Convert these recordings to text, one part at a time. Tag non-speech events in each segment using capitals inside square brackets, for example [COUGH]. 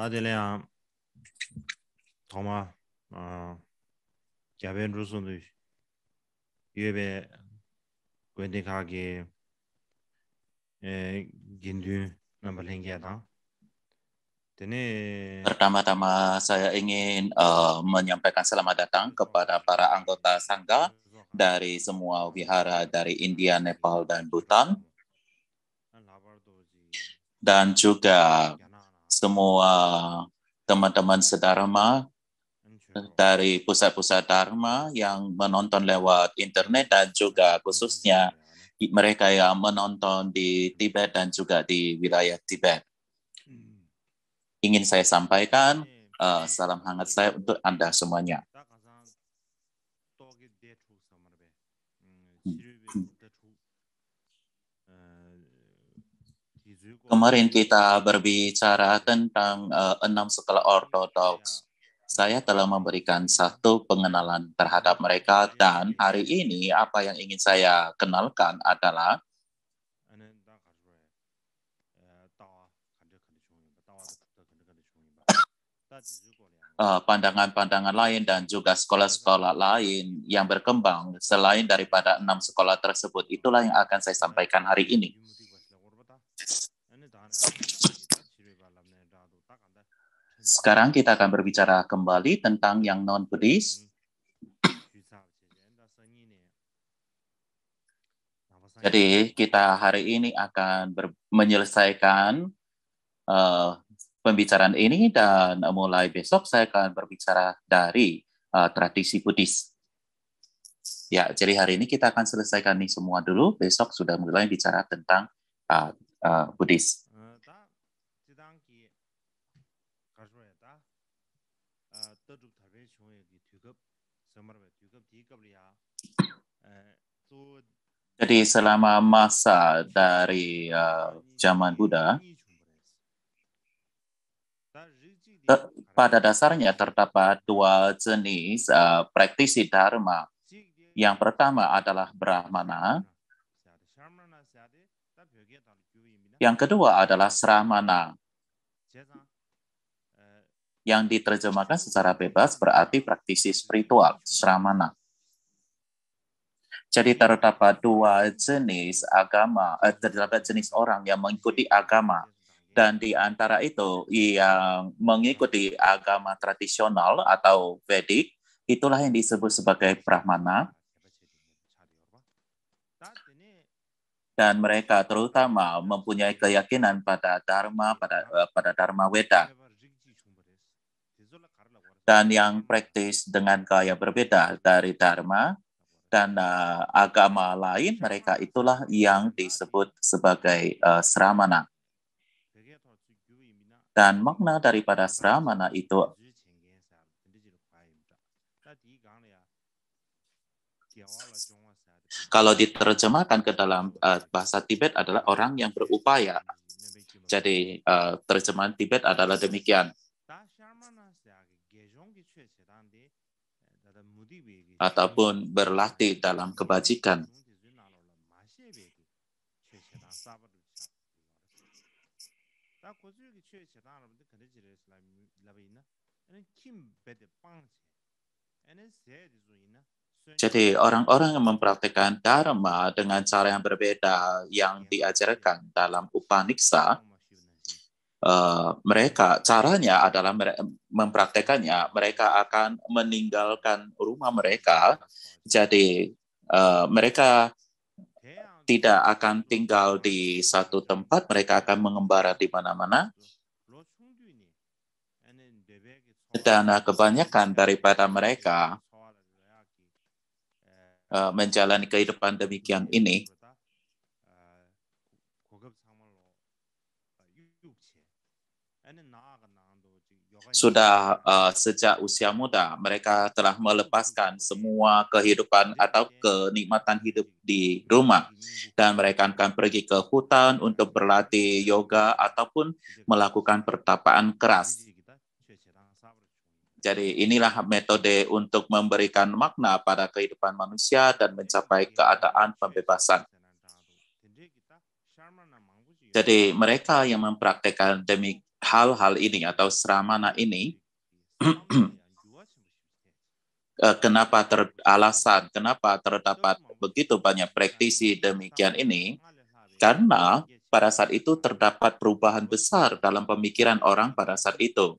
다들이야 도마 아 야벤 루스도 예베 권데카게 에 긴두 nambalhengyata Dene... Pertama-tama saya ingin uh, menyampaikan selamat datang kepada para anggota Sangga dari semua wihara dari India, Nepal, dan Bhutan. Dan juga semua teman-teman sedharma dari pusat-pusat dharma yang menonton lewat internet dan juga khususnya mereka yang menonton di Tibet dan juga di wilayah Tibet. Ingin saya sampaikan uh, salam hangat saya untuk Anda semuanya. Kemarin kita berbicara tentang uh, enam sekolah ortodoks. Saya telah memberikan satu pengenalan terhadap mereka dan hari ini apa yang ingin saya kenalkan adalah pandangan-pandangan lain dan juga sekolah-sekolah lain yang berkembang selain daripada enam sekolah tersebut. Itulah yang akan saya sampaikan hari ini. Sekarang kita akan berbicara kembali tentang yang non-Buddhis. Jadi kita hari ini akan menyelesaikan uh, pembicaraan ini dan mulai besok saya akan berbicara dari uh, tradisi Buddhis. Ya, jadi hari ini kita akan selesaikan ini semua dulu. Besok sudah mulai bicara tentang uh, uh, Buddhis. Ya. Eh, Jadi selama masa dari uh, zaman Buddha, eh, pada dasarnya terdapat dua jenis uh, praktisi dharma. Yang pertama adalah brahmana, yang kedua adalah sramana. Yang diterjemahkan secara bebas berarti praktisi spiritual, sramana. Jadi terdapat dua jenis agama, eh, terdapat jenis orang yang mengikuti agama. Dan di antara itu yang mengikuti agama tradisional atau Vedic, itulah yang disebut sebagai Brahmana. dan mereka terutama mempunyai keyakinan pada dharma pada eh, pada dharma weda dan yang praktis dengan gaya berbeda dari dharma dan uh, agama lain mereka itulah yang disebut sebagai uh, eh, sramana. Dan makna daripada seramana itu kalau diterjemahkan ke dalam uh, bahasa Tibet adalah orang yang berupaya. Jadi uh, terjemahan Tibet adalah demikian. ataupun berlatih dalam kebajikan. Jadi orang-orang yang mempraktikkan dharma dengan cara yang berbeda yang diajarkan dalam Upaniksa uh, mereka caranya adalah mere mempraktekannya mereka akan meninggalkan rumah mereka jadi uh, mereka tidak akan tinggal di satu tempat mereka akan mengembara di mana-mana dan kebanyakan daripada mereka eh, menjalani kehidupan demikian ini sudah uh, sejak usia muda mereka telah melepaskan hmm. semua kehidupan iya, atau iya. kenikmatan hidup di rumah hmm. dan mereka akan pergi ke hutan untuk berlatih yoga ataupun iya, melakukan pertapaan keras. Jadi inilah metode untuk memberikan makna pada kehidupan manusia dan mencapai keadaan pembebasan. Ya. Jadi mereka yang mempraktekkan demik hal-hal ini atau seramana ini [CLEARS THROAT] eh, kenapa ter, alasan kenapa terdapat begitu banyak praktisi demikian ini karena pada saat itu terdapat perubahan besar dalam pemikiran orang pada saat itu.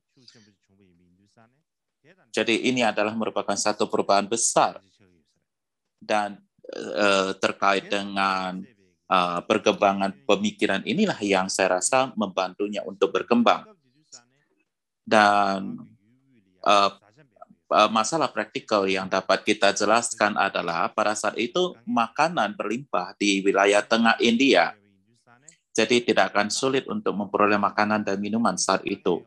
Jadi ini adalah merupakan satu perubahan besar dan uh, terkait dengan uh, perkembangan pemikiran inilah yang saya rasa membantunya untuk berkembang. Dan uh, masalah praktikal yang dapat kita jelaskan adalah pada saat itu makanan berlimpah di wilayah tengah India. Jadi tidak akan sulit untuk memperoleh makanan dan minuman saat itu.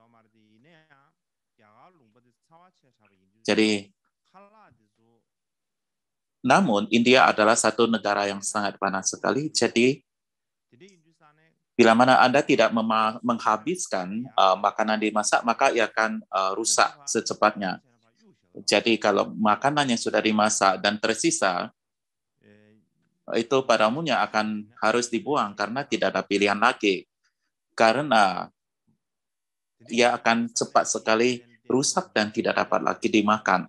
Jadi namun India adalah satu negara yang sangat panas sekali, jadi bila mana Anda tidak menghabiskan uh, makanan dimasak, maka ia akan uh, rusak secepatnya. Jadi kalau makanan yang sudah dimasak dan tersisa, itu pada umumnya akan harus dibuang karena tidak ada pilihan lagi. Karena ia akan cepat sekali rusak dan tidak dapat lagi dimakan.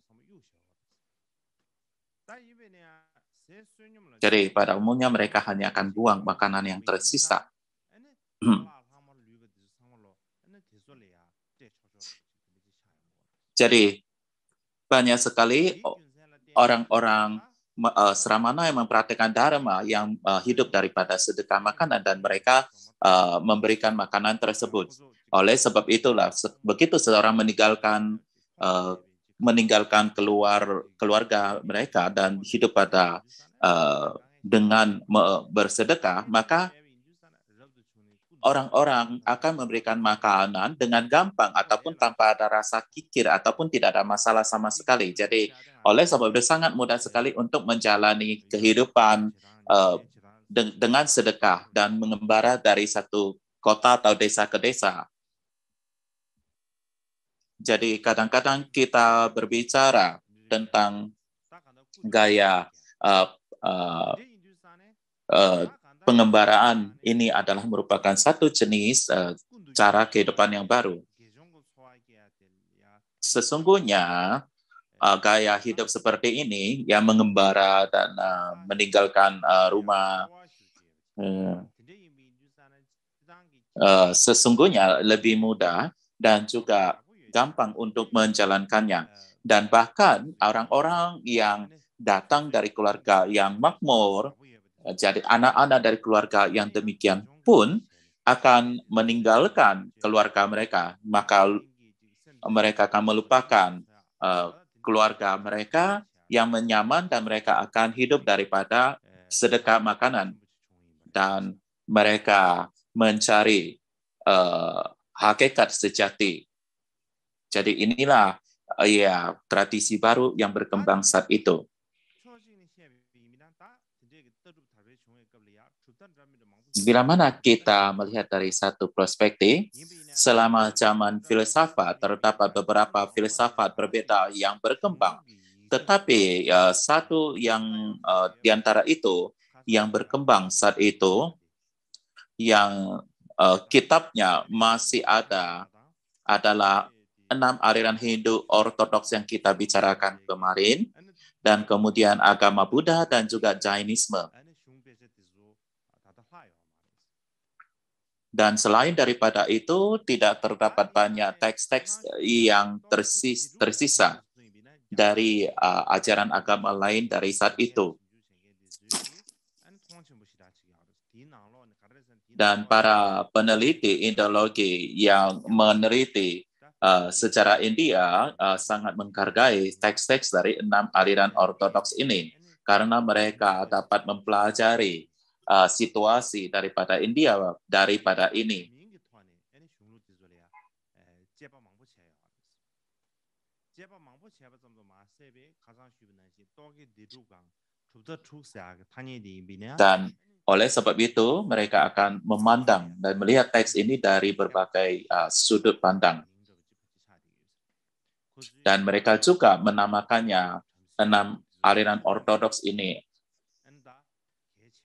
Jadi pada umumnya mereka hanya akan buang makanan yang tersisa. Hmm. Jadi banyak sekali orang-orang uh, seramana yang mempraktikkan dharma yang uh, hidup daripada sedekah makanan dan mereka uh, memberikan makanan tersebut. Oleh sebab itulah begitu seorang meninggalkan uh, meninggalkan keluar keluarga mereka dan hidup pada Eh, dengan bersedekah, maka orang-orang akan memberikan makanan dengan gampang ataupun tanpa ada rasa kikir ataupun tidak ada masalah sama sekali. Jadi oleh sebab itu sangat mudah sekali untuk menjalani kehidupan uh, eh, de dengan sedekah dan mengembara dari satu kota atau desa ke desa. Jadi kadang-kadang kita berbicara tentang gaya uh, Eh, eh, pengembaraan ini adalah merupakan satu jenis uh, cara kehidupan yang baru. Sesungguhnya uh, gaya hidup seperti ini yang mengembara dan uh, meninggalkan uh, rumah uh, uh, sesungguhnya lebih mudah dan juga gampang untuk menjalankannya. Dan bahkan orang-orang yang datang dari keluarga yang makmur, jadi anak-anak dari keluarga yang demikian pun akan meninggalkan keluarga mereka, maka mereka akan melupakan uh, keluarga mereka yang menyaman dan mereka akan hidup daripada sedekah makanan dan mereka mencari uh, hakikat sejati. Jadi inilah uh, ya tradisi baru yang berkembang saat itu. Bila mana kita melihat dari satu perspektif, selama zaman filsafat terdapat beberapa filsafat berbeda yang berkembang. Tetapi uh, satu yang uh, di antara itu yang berkembang saat itu yang uh, kitabnya masih ada adalah enam aliran Hindu Ortodoks yang kita bicarakan kemarin dan kemudian agama Buddha dan juga Jainisme Dan selain daripada itu, tidak terdapat banyak teks-teks yang tersis, tersisa dari uh, ajaran agama lain dari saat itu. Dan para peneliti Indologi yang meneliti uh, secara India uh, sangat menghargai teks-teks dari enam aliran ortodoks ini karena mereka dapat mempelajari uh, situasi daripada India daripada ini. Dan oleh sebab itu, mereka akan memandang dan melihat teks ini dari berbagai uh, sudut pandang. Dan mereka juga menamakannya enam aliran ortodoks ini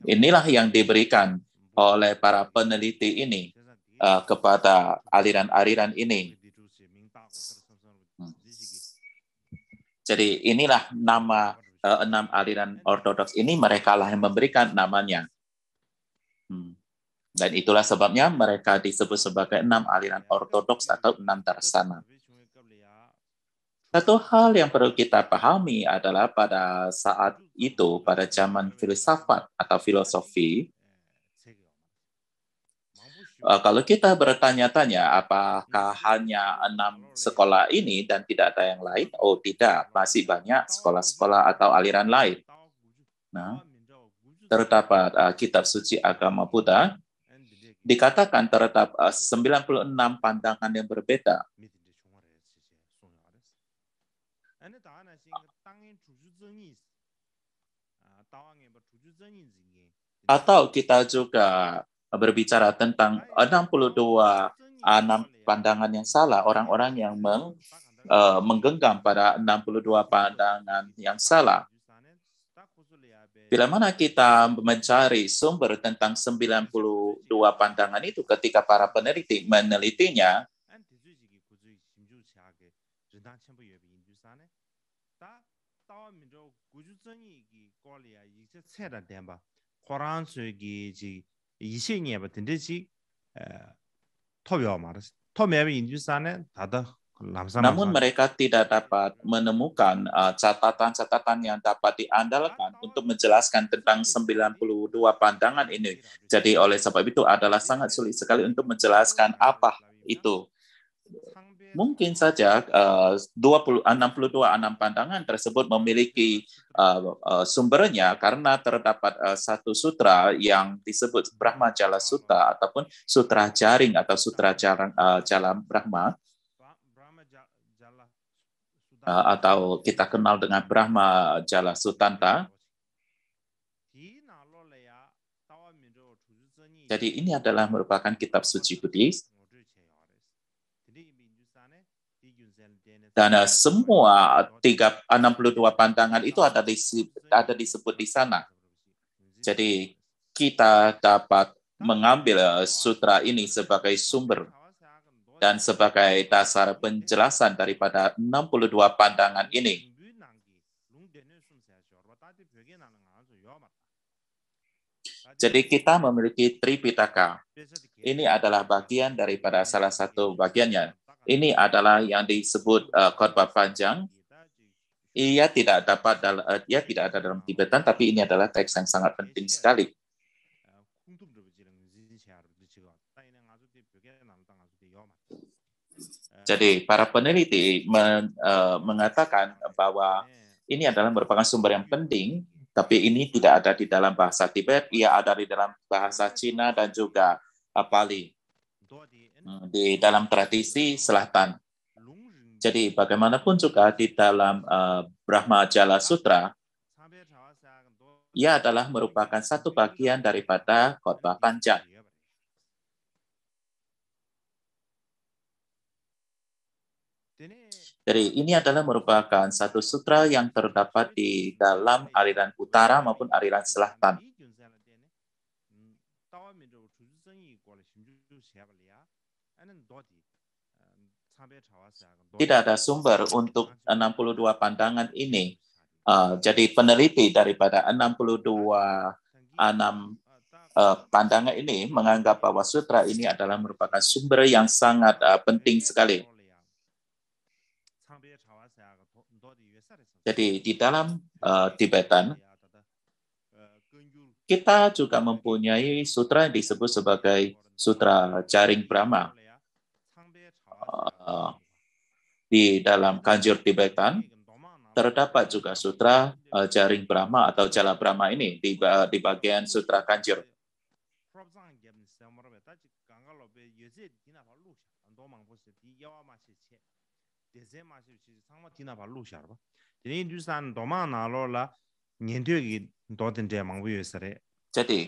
Inilah yang diberikan oleh para peneliti ini uh, kepada aliran-aliran ini. Hmm. Jadi inilah nama uh, enam aliran ortodoks ini mereka lah yang memberikan namanya. Hmm. Dan itulah sebabnya mereka disebut sebagai enam aliran ortodoks atau enam tersana. Satu hal yang perlu kita pahami adalah pada saat itu, pada zaman filsafat atau filosofi, eh, kalau kita bertanya-tanya apakah hanya enam sekolah ini dan tidak ada yang lain, oh tidak, masih banyak sekolah-sekolah atau aliran lain. Nah, terdapat uh, eh, kitab suci agama Buddha, dikatakan terdapat uh, 96 pandangan yang berbeda Atau kita juga berbicara tentang 62 enam pandangan yang salah, orang-orang yang meng, uh, menggenggam pada 62 pandangan yang salah. Bila mana kita mencari sumber tentang 92 pandangan itu ketika para peneliti menelitinya, 이제 세라 덴바 코란 수기 지 이신이야 버튼데 지 말았어 토메비 인주산에 다다 Namun mereka tidak dapat menemukan catatan-catatan uh, yang dapat diandalkan untuk menjelaskan tentang 92 pandangan ini. Jadi oleh sebab itu adalah sangat sulit sekali untuk menjelaskan apa itu mungkin saja uh, 20, 62 enam pandangan tersebut memiliki uh, uh, sumbernya karena terdapat uh, satu sutra yang disebut Brahma Jala Sutra ataupun sutra jaring atau sutra jarang, uh, jalan Brahma atau kita kenal dengan Brahma Jala Sutanta. Jadi ini adalah merupakan kitab suci Buddhis Dan uh, semua 3, 62 pandangan itu ada, di, ada disebut di sana. Jadi kita dapat mengambil eh, sutra ini sebagai sumber dan sebagai dasar penjelasan daripada 62 pandangan ini. Jadi kita memiliki Tripitaka. Ini adalah bagian daripada salah satu bagiannya. Ini adalah yang disebut uh, khotbah panjang. Ia tidak dapat dalam, uh, ia tidak ada dalam Tibetan, tapi ini adalah teks yang sangat penting sekali. Jadi para peneliti men, uh, mengatakan bahwa ini adalah merupakan sumber yang penting, tapi ini tidak ada di dalam bahasa Tibet, ia ada di dalam bahasa Cina dan juga Bali. Uh, Kan? Hmm, di dalam tradisi selatan. Jadi bagaimanapun juga di dalam uh, Brahma Jala Sutra, ia adalah merupakan satu bagian daripada khotbah panjang. Jadi ini adalah merupakan satu sutra yang terdapat di dalam aliran utara maupun aliran selatan. Ehm, ya, Tidak ada sumber untuk 62 pandangan ini. Uh, jadi peneliti daripada 62 enam uh, pandangan ini menganggap bahwa sutra ini adalah merupakan sumber yang sangat uh, penting sekali. Jadi di dalam uh, Tibetan kita juga mempunyai sutra yang disebut sebagai sutra jaring Brahma. Eh, di dalam Kanjur Tibetan terdapat juga sutra uh, jaring Brahma atau jala Brahma ini di, uh, di bagian sutra Kanjur. Jadi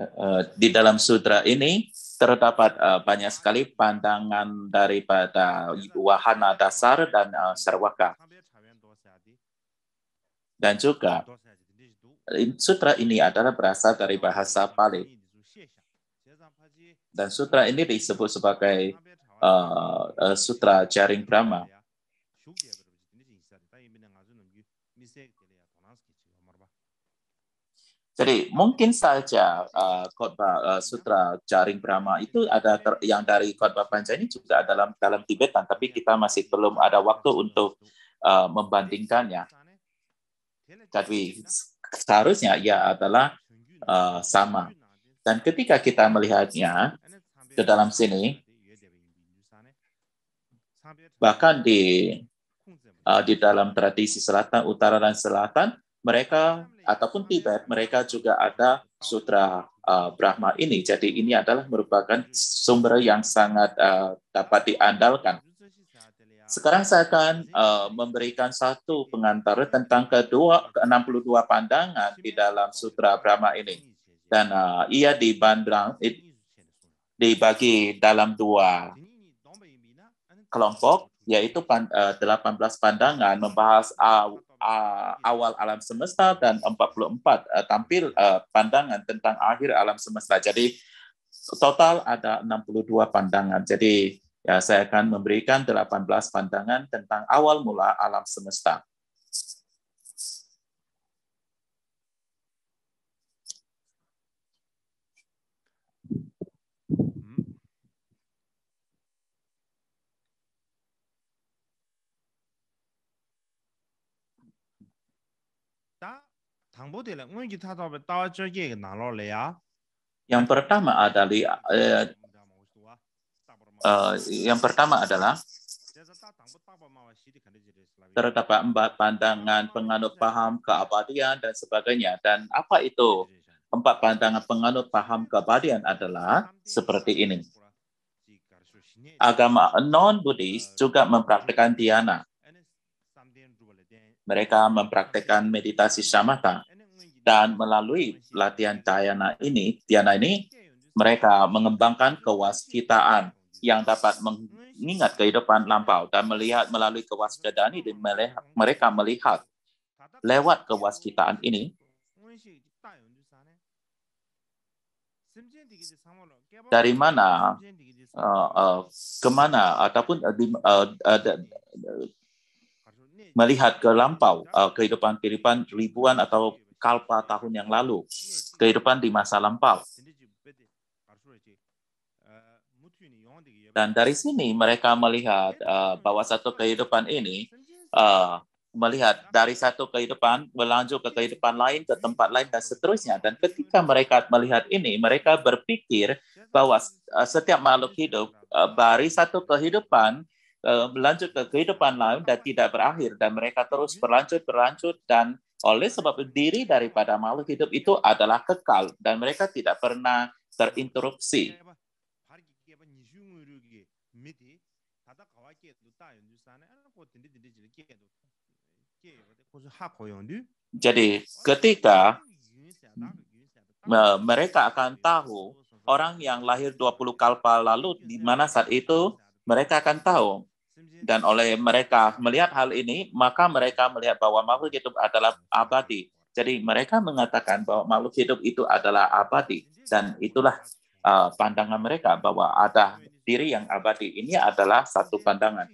uh, di dalam sutra ini terdapat uh, eh, banyak sekali pandangan daripada wahana dasar dan uh, eh, sarwaka. Dan juga sutra ini adalah berasal dari bahasa Pali. Dan sutra ini disebut sebagai uh, uh, sutra jaring Brahma. Jadi mungkin saja uh, khotbah uh, sutra jaring Brahma itu ada ter, yang dari khotbah Panca ini juga dalam dalam Tibetan, tapi kita masih belum ada waktu untuk uh, membandingkannya. Tapi seharusnya ia adalah uh, sama. Dan ketika kita melihatnya ke dalam sini, bahkan di uh, di dalam tradisi selatan, utara dan selatan, mereka ataupun Tibet mereka juga ada sutra uh, Brahma ini. Jadi ini adalah merupakan sumber yang sangat uh, dapat diandalkan. Sekarang saya akan uh, memberikan satu pengantar tentang kedua ke-62 pandangan di dalam sutra Brahma ini. Dan uh, ia dibandang dibagi dalam dua kelompok yaitu pan, uh, 18 pandangan membahas uh, uh, awal alam semesta dan 44 uh, e, tampil uh, pandangan tentang akhir alam semesta. Jadi total ada 62 pandangan. Jadi ya saya akan memberikan 18 pandangan tentang awal mula alam semesta. Kambodia, mungkin kita dapat tahu juga kenal oleh ya. Yang pertama adalah yang pertama adalah terdapat empat pandangan penganut paham keabadian dan sebagainya. Dan apa itu? Empat pandangan penganut paham keabadian adalah seperti ini. Agama non-Buddhis juga mempraktikkan dhyana. Mereka mempraktikkan meditasi samatha. Dan melalui latihan Tiana ini, Tiana ini mereka mengembangkan kewaskitaan yang dapat mengingat kehidupan lampau dan melihat melalui kewaspadaan ini mereka melihat lewat kewaskitaan ini dari mana uh, eh, uh, eh, kemana ataupun uh, di, uh, uh, melihat ke lampau uh, kehidupan kehidupan ribuan atau kalpa tahun yang lalu, hmm. kehidupan di masa lampau. Dan dari sini mereka melihat uh, bahwa satu kehidupan ini uh, melihat dari satu kehidupan berlanjut ke kehidupan lain, ke tempat lain, dan seterusnya. Dan ketika mereka melihat ini, mereka berpikir bahwa eh, setiap makhluk hidup dari satu kehidupan berlanjut ke kehidupan lain dan tidak berakhir. Dan mereka terus berlanjut, berlanjut, dan oleh sebab diri daripada makhluk hidup itu adalah kekal dan mereka tidak pernah terinterupsi. Jadi ketika mereka akan tahu orang yang lahir 20 kalpa lalu di mana saat itu mereka akan tahu dan oleh mereka melihat hal ini, maka mereka melihat bahwa makhluk hidup adalah abadi. Jadi mereka mengatakan bahwa makhluk hidup itu adalah abadi. Dan itulah uh, pandangan mereka bahwa ada diri yang abadi. Ini adalah satu pandangan.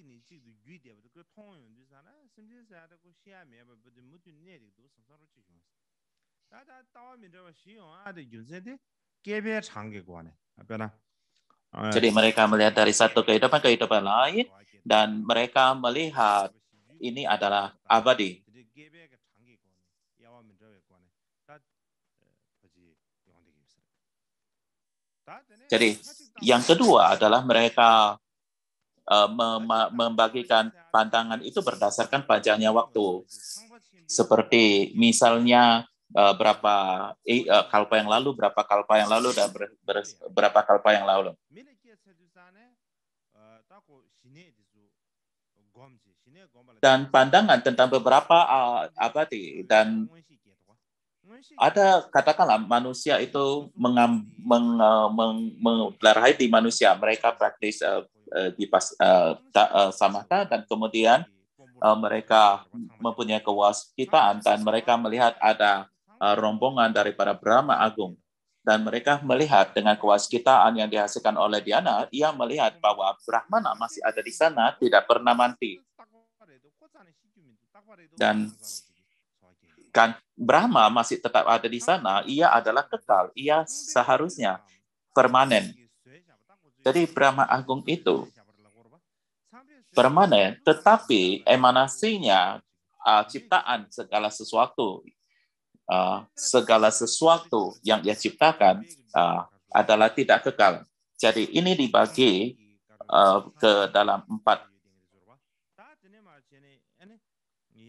Jadi mereka melihat dari satu kehidupan kehidupan lain dan mereka melihat ini adalah abadi. Jadi yang kedua adalah mereka uh, membagikan pantangan itu berdasarkan panjangnya waktu. Seperti misalnya uh, berapa uh, kalpa yang lalu, berapa kalpa yang lalu dan ber, ber, berapa kalpa yang lalu. dan pandangan tentang beberapa uh, abadi dan ada katakanlah manusia itu mengam, meng, uh, meng, meng, di manusia mereka praktis uh, uh, di pas, uh, uh, samata dan kemudian uh, mereka mempunyai kewaspitaan dan mereka melihat ada uh, rombongan daripada Brahma Agung dan mereka melihat dengan kewaspitaan yang dihasilkan oleh Diana, ia melihat bahwa Brahmana masih ada di sana, tidak pernah mati dan kan Brahma masih tetap ada di sana, ia adalah kekal, ia seharusnya permanen. Jadi Brahma Agung itu permanen, tetapi emanasinya uh, ciptaan segala sesuatu, uh, segala sesuatu yang ia ciptakan uh, adalah tidak kekal. Jadi ini dibagi uh, ke dalam empat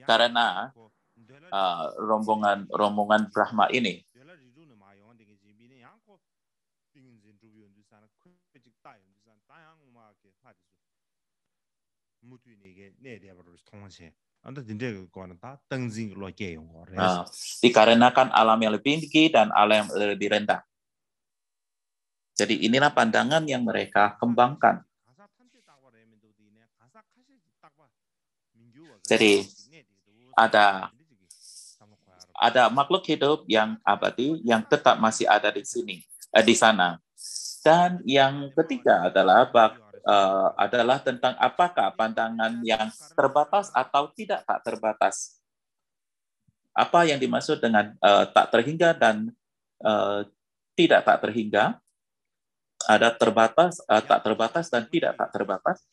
karena uh, ah, rombongan rombongan Brahma ini Nah, dikarenakan alam yang lebih tinggi dan alam yang lebih rendah. Jadi inilah pandangan yang mereka kembangkan. Ya, Jadi ada ada makhluk hidup yang abadi yang tetap masih ada di sini eh, di sana dan yang ketiga adalah bak, uh, adalah tentang apakah pandangan yang terbatas atau tidak tak terbatas apa yang dimaksud dengan uh, tak terhingga dan uh, tidak tak terhingga ada terbatas uh, tak terbatas dan tidak tak terbatas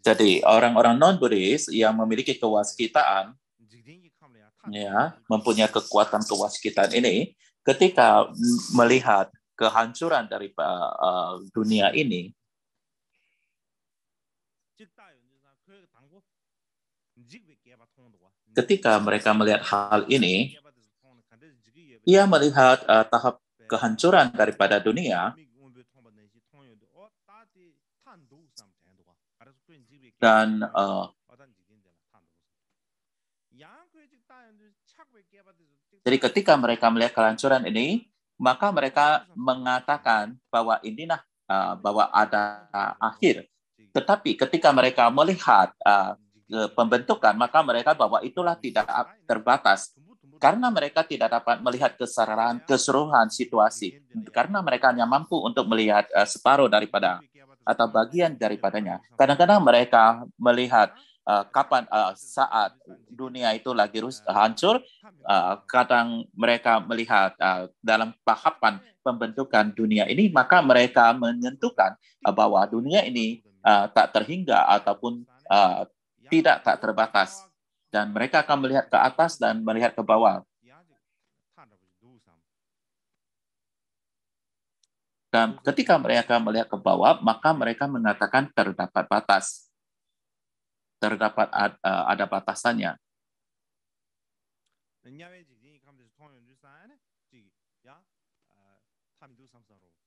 jadi orang-orang non-Buddhis yang memiliki kewaskitaan, ya, mempunyai kekuatan kewaskitaan ini, ketika melihat kehancuran dari uh, dunia ini, ketika mereka melihat hal ini, ia melihat uh, tahap kehancuran daripada dunia, dan uh, jadi ketika mereka melihat kelancuran ini, maka mereka mengatakan bahwa inilah uh, bahwa ada uh, akhir. Tetapi ketika mereka melihat uh, pembentukan, maka mereka bahwa itulah tidak terbatas. Karena mereka tidak dapat melihat keseluruhan, keseruhan situasi, karena mereka hanya mampu untuk melihat uh, separuh daripada atau bagian daripadanya. Kadang-kadang mereka melihat uh, kapan uh, saat dunia itu lagi rus hancur, uh, kadang mereka melihat uh, dalam tahapan pembentukan dunia ini, maka mereka menyentuhkan uh, bahwa dunia ini uh, tak terhingga ataupun uh, tidak tak terbatas dan mereka akan melihat ke atas dan melihat ke bawah Dan ketika mereka melihat ke bawah, maka mereka mengatakan terdapat batas. Terdapat e, ada batasannya.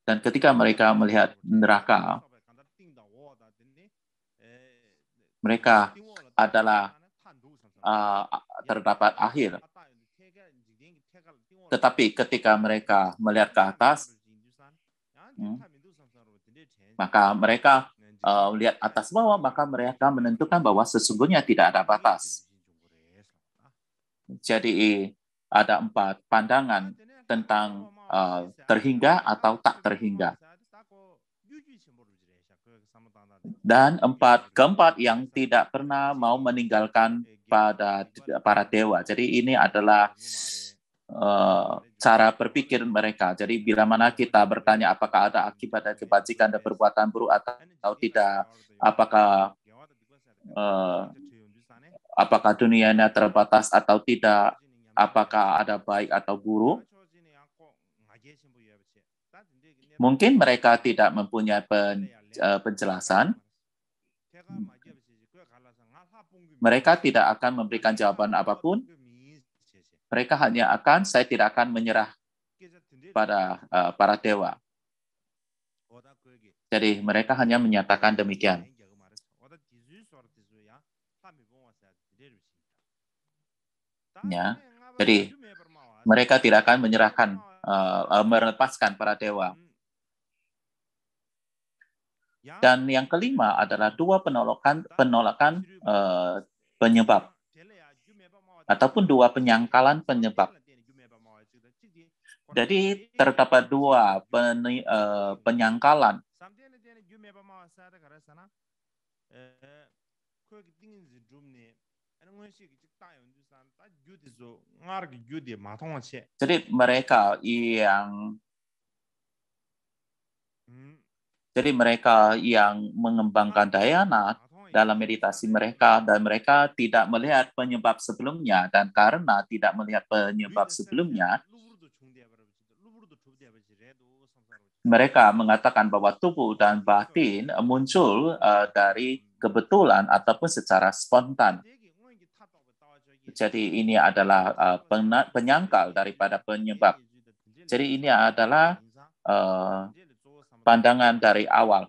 Dan ketika mereka melihat neraka, mereka adalah uh, terdapat akhir. Tetapi ketika mereka melihat ke atas, Hmm. Maka mereka uh, lihat atas bawah, maka mereka menentukan bahwa sesungguhnya tidak ada batas. Jadi ada empat pandangan tentang uh, terhingga atau tak terhingga. Dan empat keempat yang tidak pernah mau meninggalkan pada para dewa. Jadi ini adalah Eh, cara berpikir mereka. Jadi bila mana kita bertanya apakah ada akibat dari kebajikan dan perbuatan buruk atau tidak, apakah uh, apakah dunianya terbatas atau tidak, apakah ada baik atau buruk. Mungkin mereka tidak mempunyai pen, uh, penjelasan. Mereka tidak akan memberikan jawaban apapun mereka hanya akan saya tidak akan menyerah pada uh, para dewa. Jadi mereka hanya menyatakan demikian. Ya. Jadi mereka tidak akan menyerahkan uh, uh, melepaskan para dewa. Dan yang kelima adalah dua penolakan penolakan uh, penyebab ataupun dua penyangkalan penyebab. Jadi terdapat dua pen, uh, eh, penyangkalan. Jadi mereka yang hmm. jadi mereka yang mengembangkan Dayana dalam meditasi mereka dan mereka tidak melihat penyebab sebelumnya dan karena tidak melihat penyebab sebelumnya mereka mengatakan bahwa tubuh dan batin muncul uh, dari kebetulan ataupun secara spontan. Jadi ini adalah uh, penyangkal daripada penyebab. Jadi ini adalah uh, pandangan dari awal.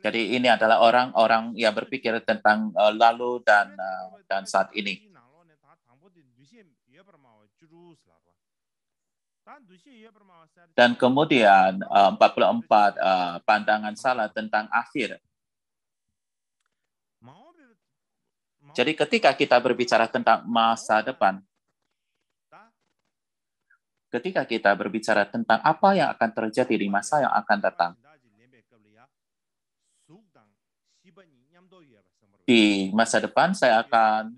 Jadi ini adalah orang-orang yang berpikir tentang uh, lalu dan uh, dan saat ini. Dan kemudian uh, 44 uh, pandangan salah tentang akhir. Jadi ketika kita berbicara tentang masa depan, ketika kita berbicara tentang apa yang akan terjadi di masa yang akan datang, di masa depan saya akan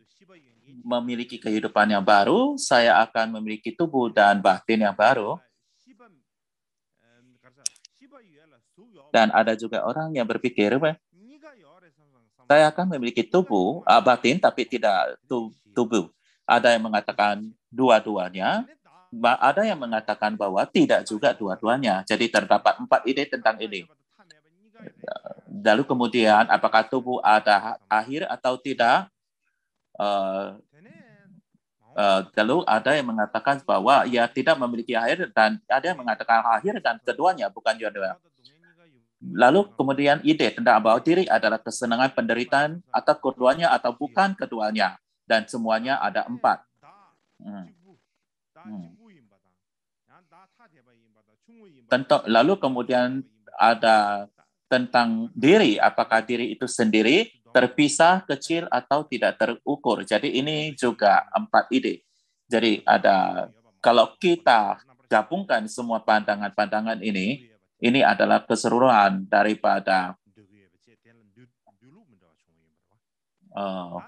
memiliki kehidupan yang baru, saya akan memiliki tubuh dan batin yang baru. Dan ada juga orang yang berpikir, saya akan memiliki tubuh, ah, batin, tapi tidak tubuh. Ada yang mengatakan dua-duanya, ada yang mengatakan bahwa tidak juga dua-duanya. Jadi terdapat empat ide tentang ini Lalu kemudian apakah tubuh ada akhir atau tidak? Eh, eh, lalu ada yang mengatakan bahwa ya tidak memiliki akhir dan ada yang mengatakan akhir dan keduanya bukan jodoh. Lalu kemudian ide tentang bahwa diri adalah kesenangan penderitaan atau keduanya atau bukan keduanya dan semuanya ada empat. Hmm. Hmm. Tentu, lalu kemudian ada tentang diri, apakah diri itu sendiri terpisah, kecil, atau tidak terukur. Jadi ini juga empat ide. Jadi ada kalau kita gabungkan semua pandangan-pandangan ini, ini adalah keseluruhan daripada uh,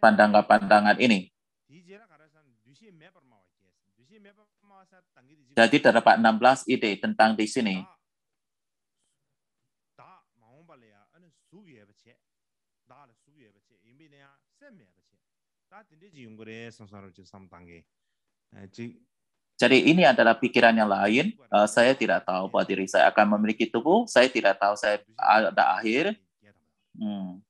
pandangan-pandangan ini. Jadi terdapat 16 ide tentang di sini. Nah, jadi ini adalah pikiran yang lain. Uh, saya tidak tahu bahwa iya. diri saya akan memiliki tubuh. Saya tidak tahu saya ada akhir. Iya, iya, hmm.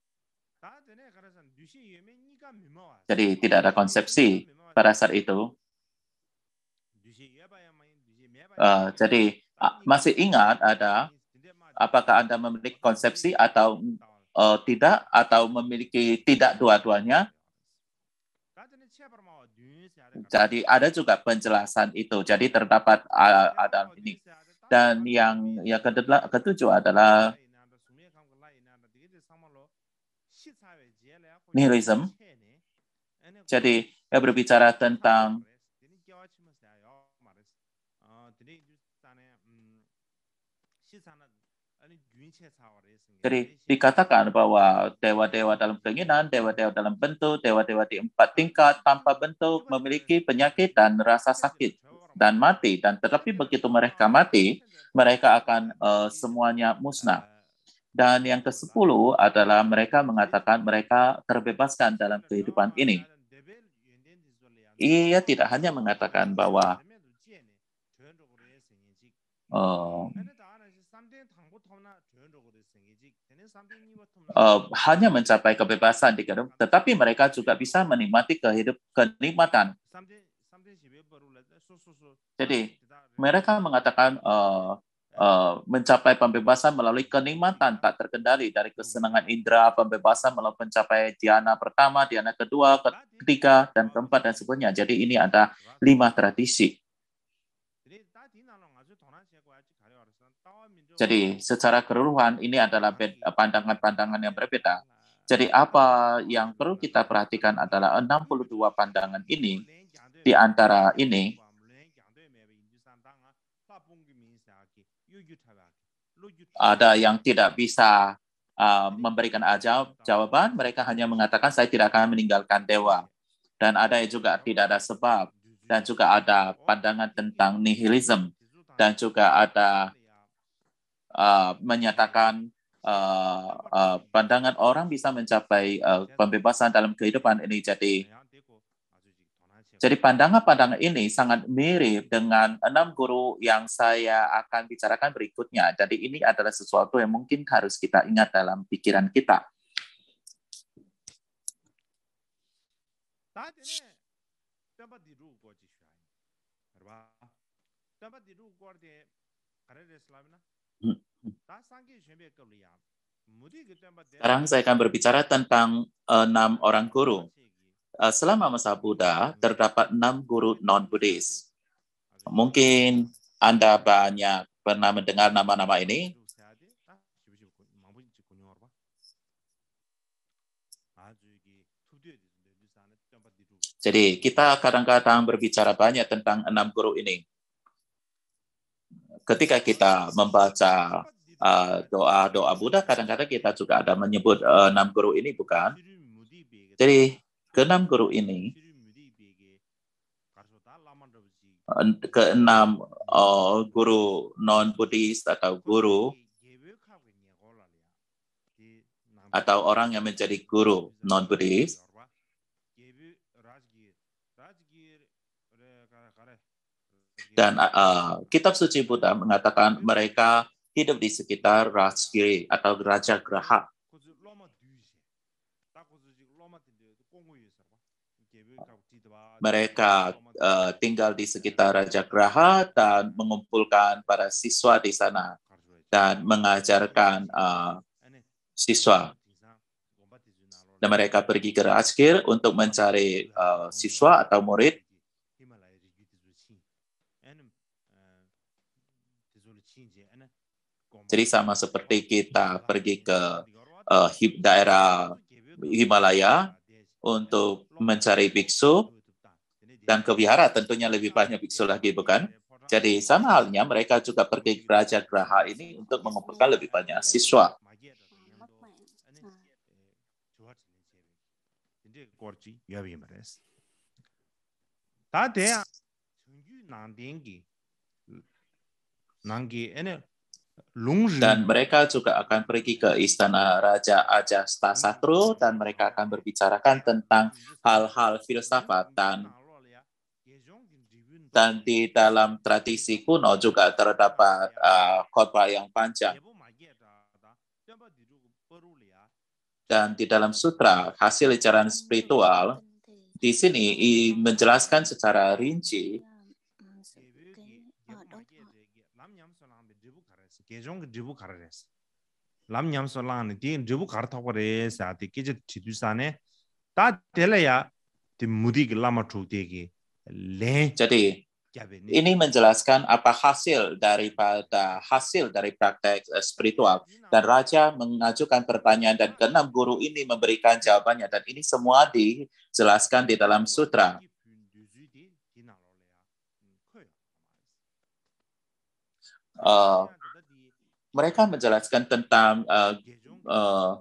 Jadi tidak ada konsepsi pada saat itu. Uh, jadi ah, masih ingat ada apakah Anda memiliki konsepsi atau uh, tidak atau memiliki tidak dua-duanya jadi ada juga penjelasan itu. Jadi terdapat ada ini. Dan yang yang ketujuh adalah nihilism. Jadi ya berbicara tentang Jadi dikatakan bahwa dewa-dewa dalam keinginan, dewa-dewa dalam bentuk, dewa-dewa di empat tingkat tanpa bentuk memiliki penyakit dan rasa sakit dan mati. Dan tetapi begitu mereka mati, mereka akan uh, semuanya musnah. Dan yang ke-10 adalah mereka mengatakan mereka terbebaskan dalam kehidupan ini. Ia tidak hanya mengatakan bahwa uh, uh, hanya mencapai kebebasan di kerum, tetapi mereka juga bisa menikmati kehidup kenikmatan. Jadi mereka mengatakan uh, uh, mencapai pembebasan melalui kenikmatan tak terkendali dari kesenangan indera, pembebasan melalui pencapai diana pertama, diana kedua, ketiga, dan keempat, dan sebagainya. Jadi ini ada lima tradisi. Jadi secara keseluruhan ini adalah eh, pandangan-pandangan yang berbeda. Jadi apa yang perlu kita perhatikan adalah 62 pandangan ini di antara ini ada yang tidak bisa uh, memberikan eh, jawab jawaban, mereka hanya mengatakan saya tidak akan meninggalkan dewa. Dan ada yang juga tidak ada sebab dan juga ada pandangan tentang nihilisme dan juga ada uh, menyatakan uh, uh, pandangan orang bisa mencapai uh, pembebasan dalam kehidupan ini. Jadi, jadi pandangan-pandangan ini sangat mirip dengan enam guru yang saya akan bicarakan berikutnya. Jadi ini adalah sesuatu yang mungkin harus kita ingat dalam pikiran kita. Hmm. Sekarang saya akan berbicara tentang eh, enam orang guru. Eh, selama masa Buddha, terdapat enam guru non-Buddhis. Mungkin Anda banyak pernah mendengar nama-nama ini. Jadi kita kadang-kadang berbicara banyak tentang enam guru ini. Ketika kita membaca doa-doa gitu. ah, uh, Buddha kadang-kadang kita juga ada menyebut uh, enam guru ini bukan? Jadi keenam guru ini keenam uh, guru non Buddhis atau guru atau orang yang menjadi guru non Buddhis dan uh, kitab suci Buddha mengatakan mereka hidup di sekitar Rajgiri atau Raja Graha. Mereka uh, tinggal di sekitar Raja Graha dan mengumpulkan para siswa di sana dan mengajarkan uh, siswa. Dan mereka pergi ke Rajgir untuk mencari uh, siswa atau murid Jadi sama seperti kita pergi ke uh, daerah Himalaya untuk mencari biksu dan ke wihara tentunya lebih banyak biksu lagi bukan? Jadi sama halnya mereka juga pergi ke Raja Graha ini untuk mengumpulkan lebih banyak siswa. nanggi, nanggi, ini. Dan mereka juga akan pergi ke istana Raja Stasatru dan mereka akan berbicarakan tentang hal-hal filsafat dan dan di dalam tradisi kuno juga terdapat uh, khotbah yang panjang. Dan di dalam sutra hasil ajaran spiritual di sini menjelaskan secara rinci 계종 드부 가르레스 람냠솔라니 디 드부 가르타고 레스 아디 계제 지두산에 다 델라야 di mudik lama trudegi le jadi ini menjelaskan apa hasil daripada hasil dari praktek eh, spiritual dan raja mengajukan pertanyaan dan keenam guru ini memberikan jawabannya dan ini semua dijelaskan di dalam sutra uh, mereka menjelaskan tentang uh, uh,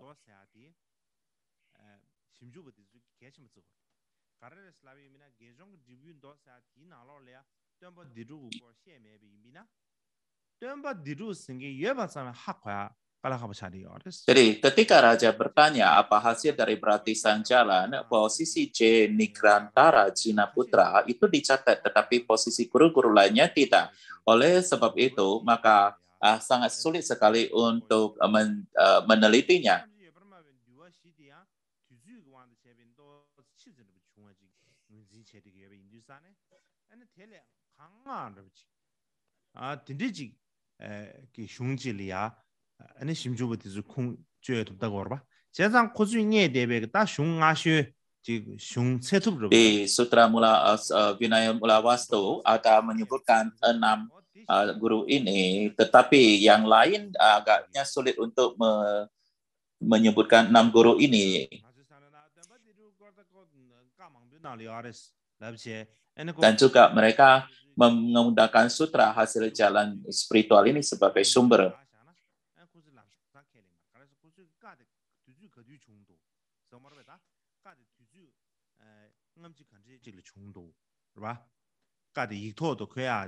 jadi ketika Raja bertanya apa hasil dari beratisan jalan, posisi C Nigrantara Cina Putra itu dicatat, tetapi posisi guru-guru lainnya tidak. Oleh sebab itu, maka uh, sangat sulit sekali untuk uh, men, uh, menelitinya. ane shimchubu tizu khung chue tupda korba. Chezang khuzu nye debe kata shung nga shu shung Di sutra mula Vastu menyebutkan enam uh, guru ini, tetapi yang lain agaknya sulit untuk me menyebutkan enam guru ini. Dan juga mereka menggunakan sutra hasil jalan spiritual ini sebagai sumber. itu tuh kaya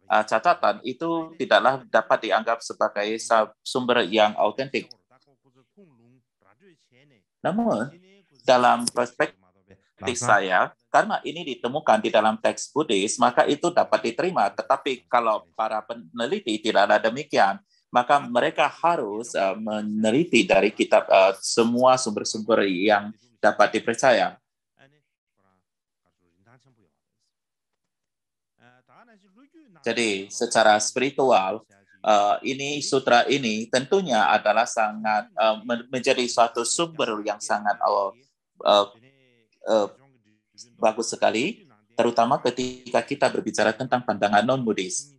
uh, catatan itu tidaklah dapat dianggap sebagai sumber yang autentik. Namun, dalam perspektif saya, karena ini ditemukan di dalam teks Buddhis, maka itu dapat diterima. Tetapi kalau para peneliti tidak ada demikian, maka mereka harus uh, meneliti dari kitab uh, semua sumber-sumber yang dapat dipercaya. Jadi secara spiritual uh, ini sutra ini tentunya adalah sangat uh, menjadi suatu sumber yang sangat uh, uh, bagus sekali, terutama ketika kita berbicara tentang pandangan non Buddhis.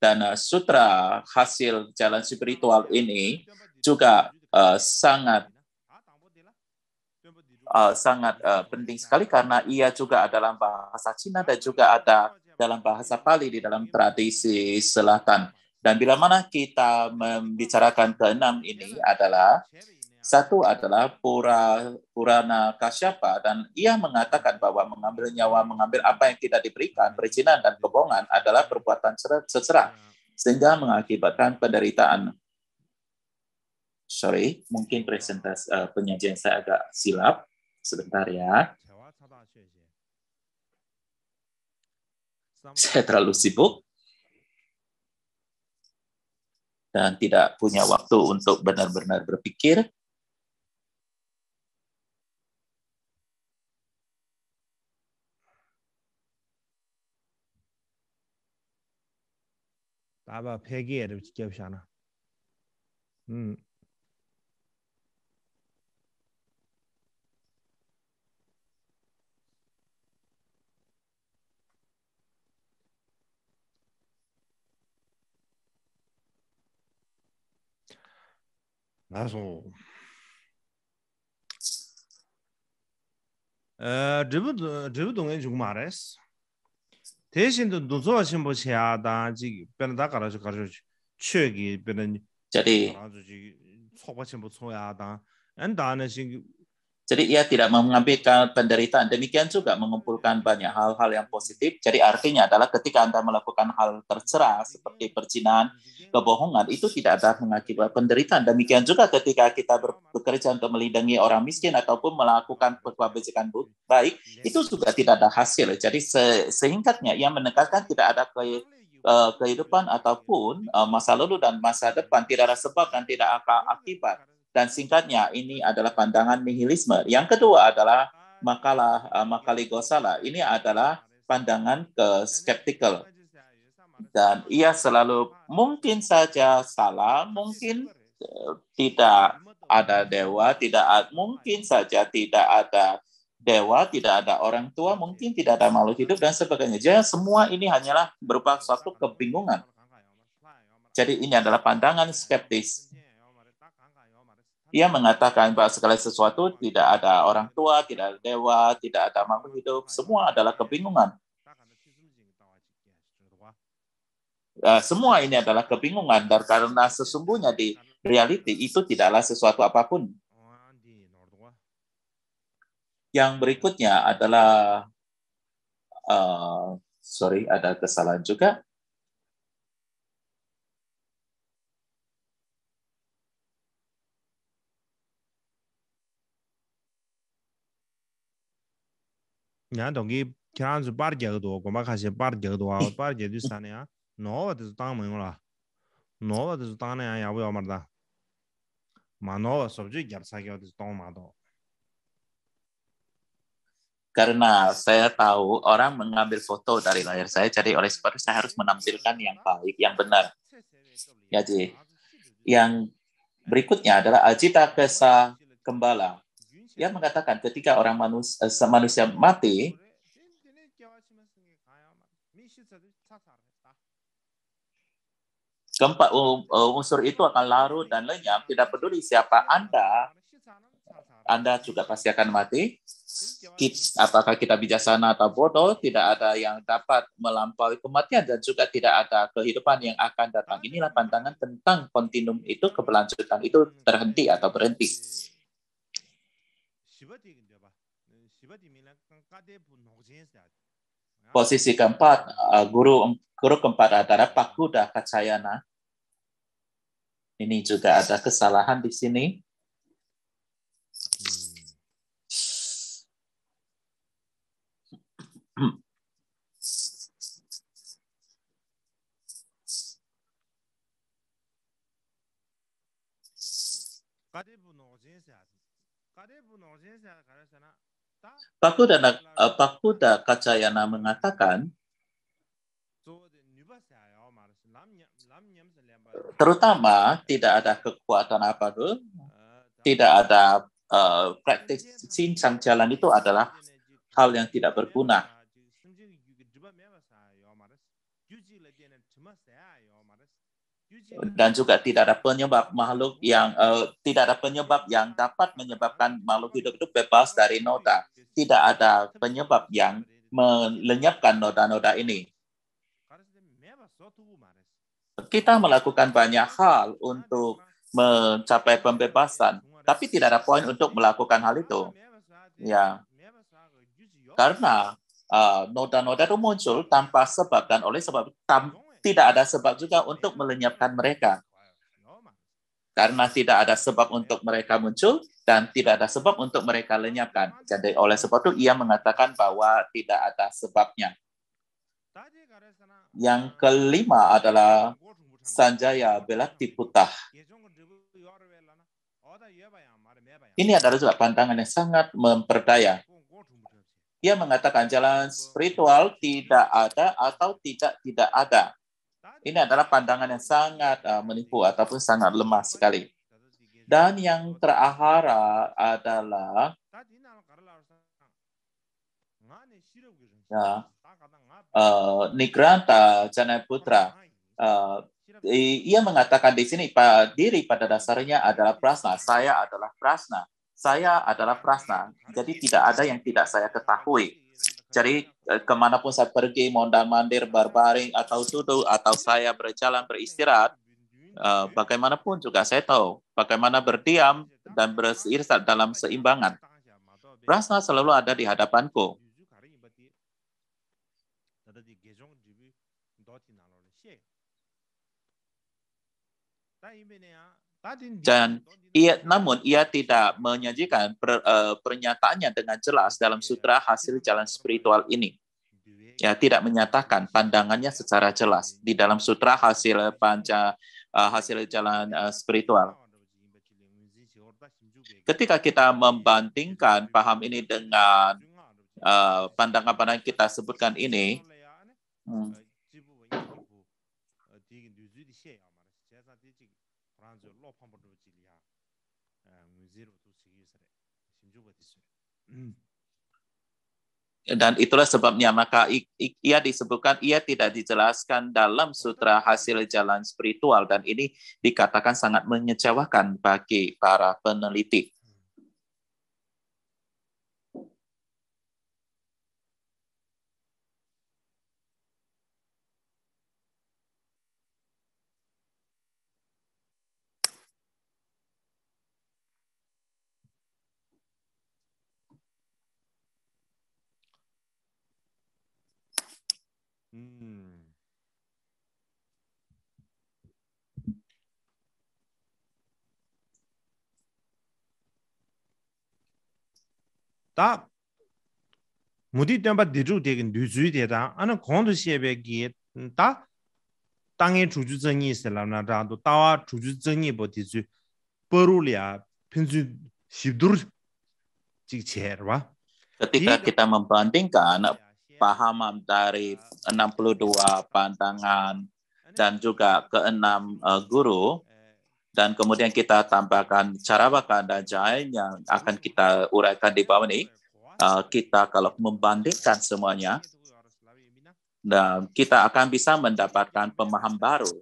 Dan uh, sutra hasil jalan spiritual ini juga uh, sangat Uh, sangat uh, penting sekali karena ia juga adalah bahasa Cina dan juga ada dalam bahasa Pali di dalam tradisi selatan. Dan bila mana kita membicarakan keenam ini adalah satu adalah pura purana kasyapa dan ia mengatakan bahwa mengambil nyawa, mengambil apa yang tidak diberikan, perizinan dan kebohongan adalah perbuatan secara sehingga mengakibatkan penderitaan. Sorry, mungkin presentasi uh, penyajian saya agak silap. Sebentar ya. Saya terlalu sibuk dan tidak punya waktu untuk benar-benar berpikir. Apa ada di jauh sana. Hmm. 나서 에 드브 드브 동에 죽 말했어 대신도 노조하신 보셔야 다 지기 변다 가라서 가서 최기 변은 자리 아주 지 초바침 못 소야다 엔다는 지금 Jadi ia tidak mengambil penderitaan. Demikian juga mengumpulkan banyak hal-hal yang positif. Jadi artinya adalah ketika Anda melakukan hal tercerah seperti percinaan, kebohongan, itu tidak ada mengakibat penderitaan. Demikian juga ketika kita bekerja untuk melindungi orang miskin ataupun melakukan kebajikan baik, itu juga tidak ada hasil. Jadi se sehingkatnya ia menekankan tidak ada ke eh, kehidupan ataupun eh, masa lalu dan masa depan tidak ada sebab dan tidak ada akibat dan singkatnya, ini adalah pandangan nihilisme. Yang kedua adalah makalah uh, eh, Makali Gosala. Ini adalah pandangan ke skeptikal. Dan ia selalu mungkin saja salah, mungkin eh, tidak ada dewa, tidak mungkin saja tidak ada dewa, tidak ada orang tua, mungkin tidak ada makhluk hidup dan sebagainya. Jadi semua ini hanyalah berupa suatu kebingungan. Jadi ini adalah pandangan skeptis. Ia mengatakan bahwa segala sesuatu tidak ada orang tua, tidak ada dewa, tidak ada makhluk hidup, semua adalah kebingungan. Uh, semua ini adalah kebingungan dan karena sesungguhnya di reality itu tidaklah sesuatu apapun. Yang berikutnya adalah uh, sorry ada kesalahan juga. ñaan dongi kiran zu bar gya gdo goma khashi bar gya gdo wa bar gya du sane ya no wa de tang mo la no wa de tang na ya bu ya mar da ma no wa sob ju gyar sa gya de tang ma do karena saya tahu orang mengambil foto dari layar saya jadi oleh sebab saya harus menampilkan yang baik yang benar ya Ji yang berikutnya adalah Ajita Kesa Kembalang. Dia mengatakan ketika orang manusia, eh, manusia mati, keempat e, unsur itu akan larut dan lenyap. Tidak peduli siapa Anda, Anda juga pasti akan mati. Apakah kita bijaksana atau bodoh, tidak ada yang dapat melampaui kematian dan juga tidak ada kehidupan yang akan datang. Inilah pantangan tentang kontinum itu, keberlanjutan itu terhenti atau berhenti. Posisi keempat, guru guru keempat adalah Paku kacayana. Ini juga ada kesalahan di sini. Hmm. Pakuda, eh, Pakuda Kacayana mengatakan, terutama tidak ada kekuatan apa dulu, eh, tidak ada uh, praktik sincang jalan itu adalah hal yang tidak berguna. dan juga tidak ada penyebab makhluk yang uh, tidak ada penyebab yang dapat menyebabkan makhluk hidup itu bebas dari noda. Tidak ada penyebab yang melenyapkan noda-noda ini. Kita melakukan banyak hal untuk mencapai pembebasan, tapi tidak ada poin untuk melakukan hal itu. Ya, karena eh, noda-noda uh, itu muncul tanpa sebab dan oleh sebab tam, tidak ada sebab juga untuk melenyapkan mereka. Karena tidak ada sebab untuk mereka muncul dan tidak ada sebab untuk mereka lenyapkan. Jadi oleh sebab itu ia mengatakan bahwa tidak ada sebabnya. Yang kelima adalah Sanjaya belati putah. Ini adalah juga pandangan yang sangat memperdaya. Ia mengatakan jalan spiritual tidak ada atau tidak tidak ada. Ini adalah pandangan yang sangat uh, menipu ataupun sangat lemah sekali. Dan yang terakhir adalah ya, uh, Nigranta Janai Putra. Uh, ia mengatakan di sini diri pada dasarnya adalah prasna. Saya adalah prasna. Saya adalah prasna. Jadi tidak ada yang tidak saya ketahui. Jadi eh, kemanapun saya pergi, mondar-mandir, berbaring, atau duduk, atau saya berjalan, beristirahat, uh, bagaimanapun juga saya tahu bagaimana berdiam dan beristirahat dalam seimbangan. Rasna selalu ada di hadapanku. Dan ia, namun ia tidak menyajikan per, uh, pernyataannya dengan jelas dalam iya. sutra hasil jalan spiritual ini. Ya, tidak menyatakan pandangannya secara jelas di dalam sutra hasil panca uh, hasil jalan uh, spiritual. Ketika kita membandingkan paham ini dengan pandangan-pandangan uh, kita sebutkan ini, hmm, Hmm. Dan itulah sebabnya maka ia disebutkan ia tidak dijelaskan dalam sutra hasil jalan spiritual dan ini dikatakan sangat mengecewakan bagi para peneliti. 다 무디 number 디주 데긴 dzuide 데다 아나 kondusi be 다 땅의 주주증이 있으려나 라도 ni 주주증이 na da da chủj 지체르와 ketika kita membandingkan ana paham dari 62 pandangan dan juga keenam 6 eh, guru dan kemudian kita tambahkan cara dan jahe yang akan kita uraikan di bawah ini. Uh, kita kalau membandingkan semuanya, uh, kita akan bisa mendapatkan pemaham baru,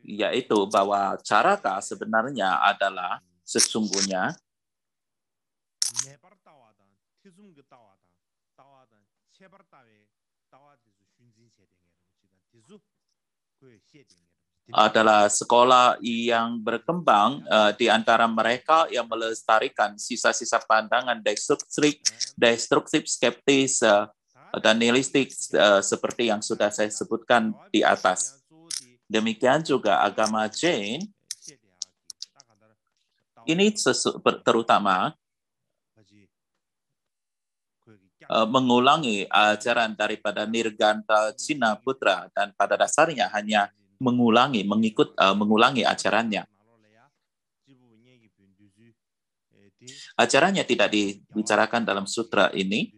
yaitu bahwa cara caraka sebenarnya adalah sesungguhnya Gitu. adalah sekolah yang berkembang uh, di antara mereka yang melestarikan sisa-sisa pandangan destruktif, destruktif skeptis uh, dan nihilistik uh, seperti yang sudah saya sebutkan di atas. Demikian juga agama Jain ini terutama mengulangi ajaran daripada Nirganta Cina Putra dan pada dasarnya hanya mengulangi, mengikut uh, mengulangi acaranya acaranya tidak dibicarakan dalam sutra ini.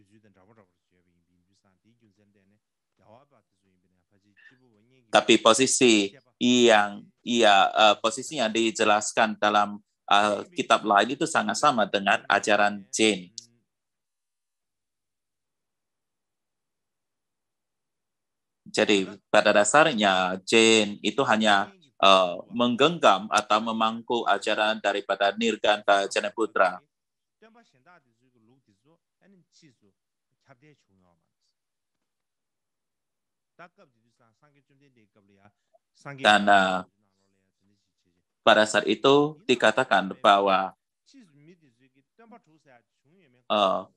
Tapi posisi yang ia uh, posisinya dijelaskan dalam uh, kitab lain itu sangat sama dengan ajaran Jin. Jadi pada dasarnya Jain itu hanya uh, menggenggam atau memangku ajaran daripada Nirganta Putra. Dan uh, pada saat itu dikatakan bahwa uh,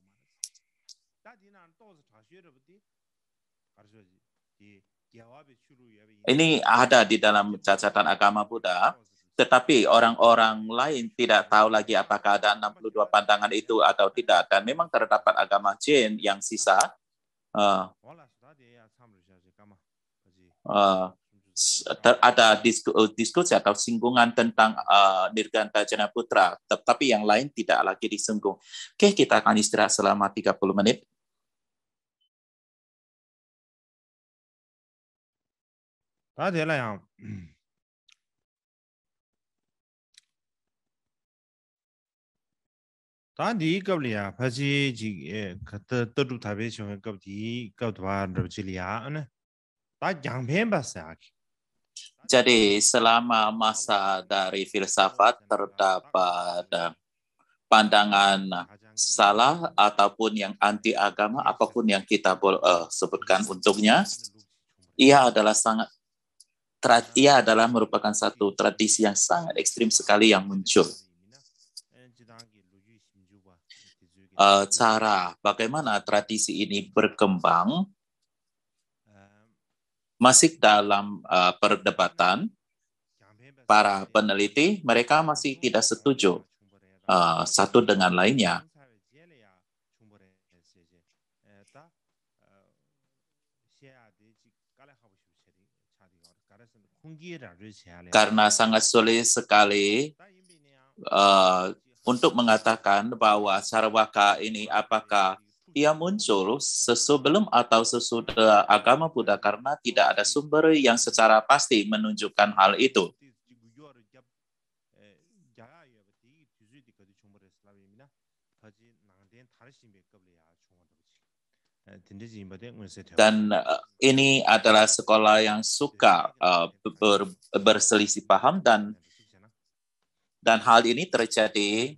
Ini ada di dalam catatan agama Buddha, tetapi orang-orang lain tidak tahu lagi apakah ada 62 pandangan itu atau tidak. Dan memang terdapat agama Jain yang sisa uh, uh, ada eh, diskusi atau singgungan tentang uh, Nirganta Jana Putra, tetapi yang lain tidak lagi disinggung. Oke, kita akan istirahat selama 30 menit. 打铁了呀！tāndī kāpli yā pāchī jī kata tatu tāpe shiong kāpti kau rāpchī liyā anā tā yang bāsā āki. Jadi selama masa dari filsafat terdapat eh, pandangan salah ataupun yang anti agama apapun yang kita uh, sebutkan untuknya ia adalah sangat ia adalah merupakan satu tradisi yang sangat ekstrim sekali yang muncul. Eh, cara bagaimana tradisi ini berkembang masih dalam eh, perdebatan. Para peneliti mereka masih tidak setuju eh, satu dengan lainnya. karena sangat sulit sekali uh, untuk mengatakan bahwa sarwaka ini apakah ia muncul sebelum atau sesudah agama Buddha karena tidak ada sumber yang secara pasti menunjukkan hal itu. Dan uh, ini adalah sekolah yang suka uh, ber, berselisih paham dan dan hal ini terjadi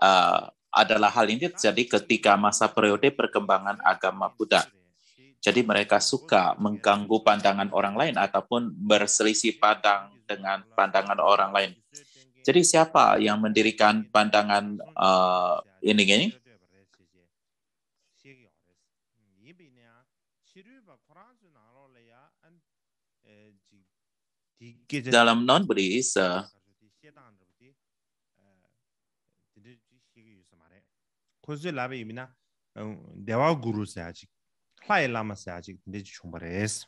uh, adalah hal ini terjadi ketika masa periode perkembangan agama Buddha. Jadi mereka suka mengganggu pandangan orang lain ataupun berselisih pandang dengan pandangan orang lain. Jadi siapa yang mendirikan pandangan uh, ini ini? dalam non budi is a kozu labe yimina dewa guru se aji khlai lama se aji de chumare es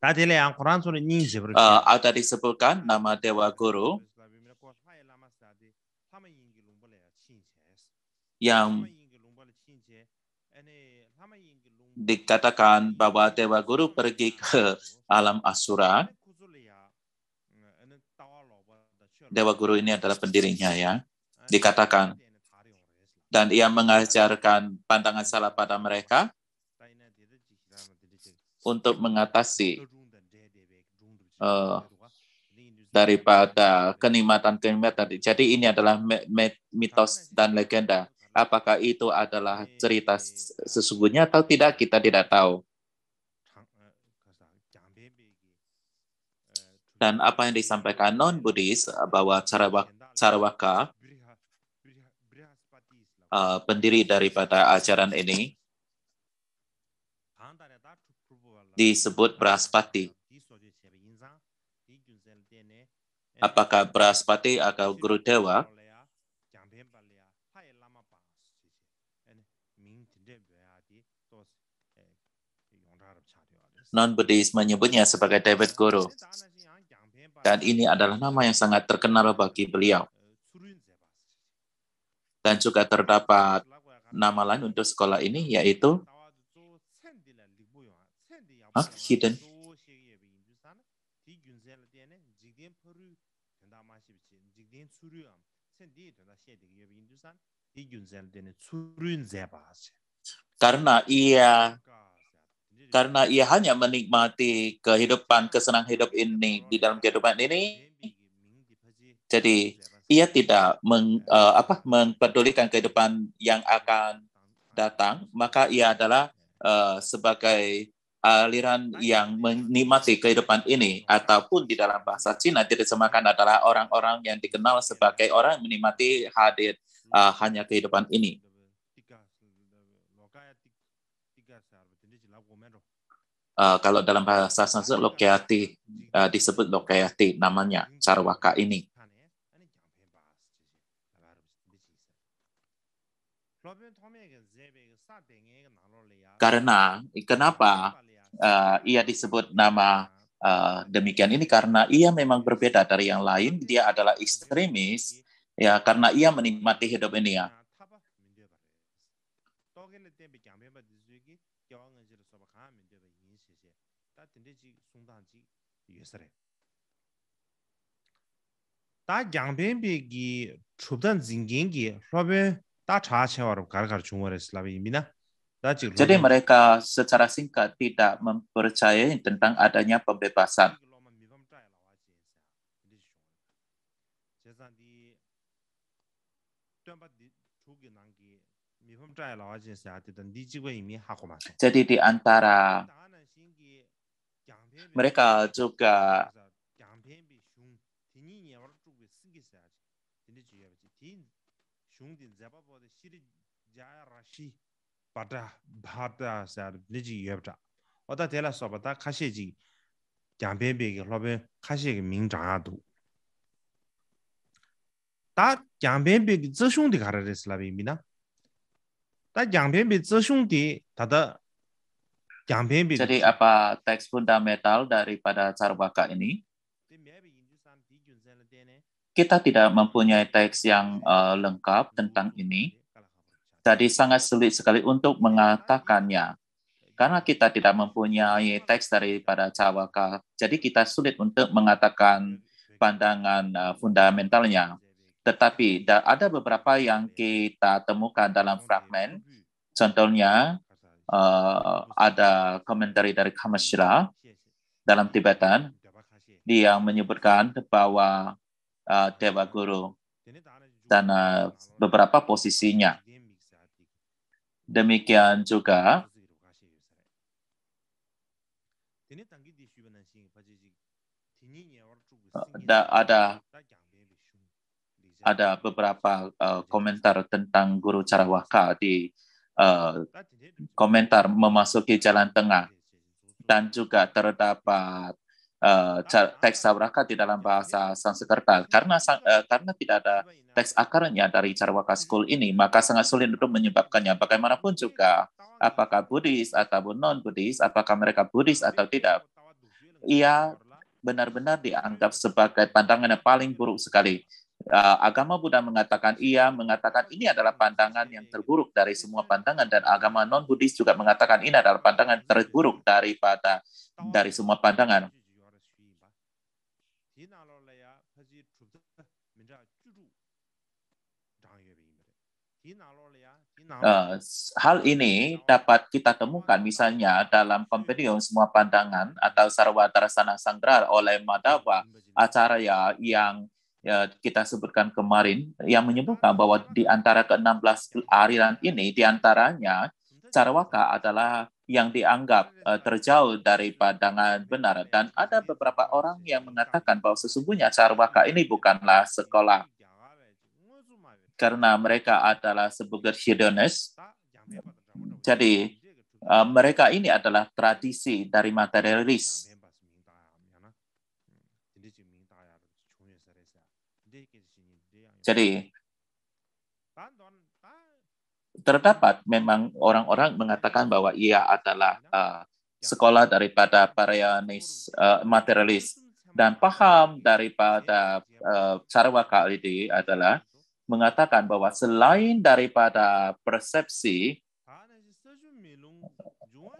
ta dile an quran sura nin se bur a ta di se pul kan nama dewa guru yang dikatakan bahwa Dewa Guru pergi ke alam asura. Dewa Guru ini adalah pendirinya ya. Dikatakan dan ia mengajarkan pandangan salah pada mereka untuk mengatasi uh, daripada kenikmatan-kenikmatan. Jadi ini adalah mitos dan legenda Apakah itu adalah cerita sesungguhnya atau tidak, kita tidak tahu. Eh, eh, Dan apa yang disampaikan non-Buddhis eh, bahwa Carawaka, Carawaka uh, pendiri daripada ajaran ini, disebut Braspati. Apakah Braspati atau Guru Dewa non-Buddhis menyebutnya sebagai David Guru. Dan ini adalah nama yang sangat terkenal bagi beliau. Dan juga terdapat nama lain untuk sekolah ini, yaitu huh? Hidden. Karena ia karena ia hanya menikmati kehidupan, kesenang hidup ini di dalam kehidupan ini. Jadi ia tidak meng, uh, apa, mempedulikan kehidupan yang akan datang, maka ia adalah uh, sebagai aliran yang menikmati kehidupan ini, ataupun di dalam bahasa Cina diterjemahkan adalah orang-orang yang dikenal sebagai orang yang menikmati hadir uh, hanya kehidupan ini. Eh, kalau dalam bahasa Sanskerta lokayati uh, eh, disebut lokayati namanya carwaka ini. Karena kenapa uh, ia disebut nama uh, demikian ini karena ia memang berbeda dari yang lain. Dia adalah ekstremis ya karena ia menikmati hidup ini ya Tak jangan gyāngbēngbē gī chūbdān zīngiān gī lōbē tā cha chā warab gārgār chūngwa rēs Jadi mereka secara singkat tidak mempercayai tentang adanya pembebasan. Jadi di antara ਮਰੇਕਾ ਜੋਗਾ ਤਿਨੀ ਨਯਰਜੁ ਗੇਸੰਗੇ ਸਾਜ ਦਿਨੇ ਜੀ ਹੈ ਬਜੀ ਤੀ ਸ਼ੂਂ ਦਿ ਜਾਬਾ ਬੋਦੇ ਸ਼ਿਰ ਜਾਇ ਰਾਸ਼ੀ ਪਾਦਾ ਬਾਦਾ ਸਾਰ ਨੀ ਜੀ ਹੈ ਬਟਾ ਅਤਾ ਦੇਲਾ ਸੋਬਤਾ ਖਾਸ਼ੀ ਜੀ ਝਾਂਬੇ ਬੇਗੇ ਖਾਸ਼ੀ ਨਿੰਜਾ ਦੂ ਦਾ Jadi apa teks fundamental daripada Sarwaka ini? Kita tidak mempunyai teks yang uh, lengkap tentang ini. Jadi sangat sulit sekali untuk mengatakannya. Karena kita tidak mempunyai teks daripada Cawaka, jadi kita sulit untuk mengatakan pandangan eh, fundamentalnya. Tetapi ada beberapa yang kita temukan dalam fragmen. Contohnya uh, ada komentar dari Kamashira dalam Tibetan. Dia menyebutkan bahwa uh, Dewa Guru dan uh, beberapa posisinya. Demikian juga ada ada ada beberapa uh, komentar tentang guru Carawaka di Eh, komentar memasuki jalan tengah dan juga terdapat uh, teks sabraka di dalam bahasa Sanskerta karena uh, karena tidak ada teks akarnya dari Carwaka School ini maka sangat sulit untuk menyebabkannya bagaimanapun juga apakah Buddhis atau non Buddhis apakah mereka Buddhis atau tidak ia benar-benar dianggap sebagai pandangan yang paling buruk sekali Eh, agama Buddha mengatakan iya, mengatakan ini adalah pandangan yang terburuk dari semua pandangan dan agama non Buddhis juga mengatakan ini adalah pandangan terburuk daripada dari semua pandangan. Uh, hal ini dapat kita temukan misalnya dalam kompendium semua pandangan atau sarwa tarasana Sanggar oleh Madhava Acarya yang ya, kita sebutkan kemarin yang menyebutkan bahwa di antara ke-16 aliran ini di antaranya Sarawaka adalah yang dianggap uh, terjauh dari pandangan benar dan ada beberapa orang yang mengatakan bahwa sesungguhnya Sarawaka ini bukanlah sekolah karena mereka adalah sebagai hedonis Jadi uh, mereka ini adalah tradisi dari materialis Jadi terdapat memang orang-orang mengatakan bahwa ia adalah uh, sekolah daripada parianis uh, materialis dan paham daripada uh, eh, Charwaka ini adalah mengatakan bahwa selain daripada persepsi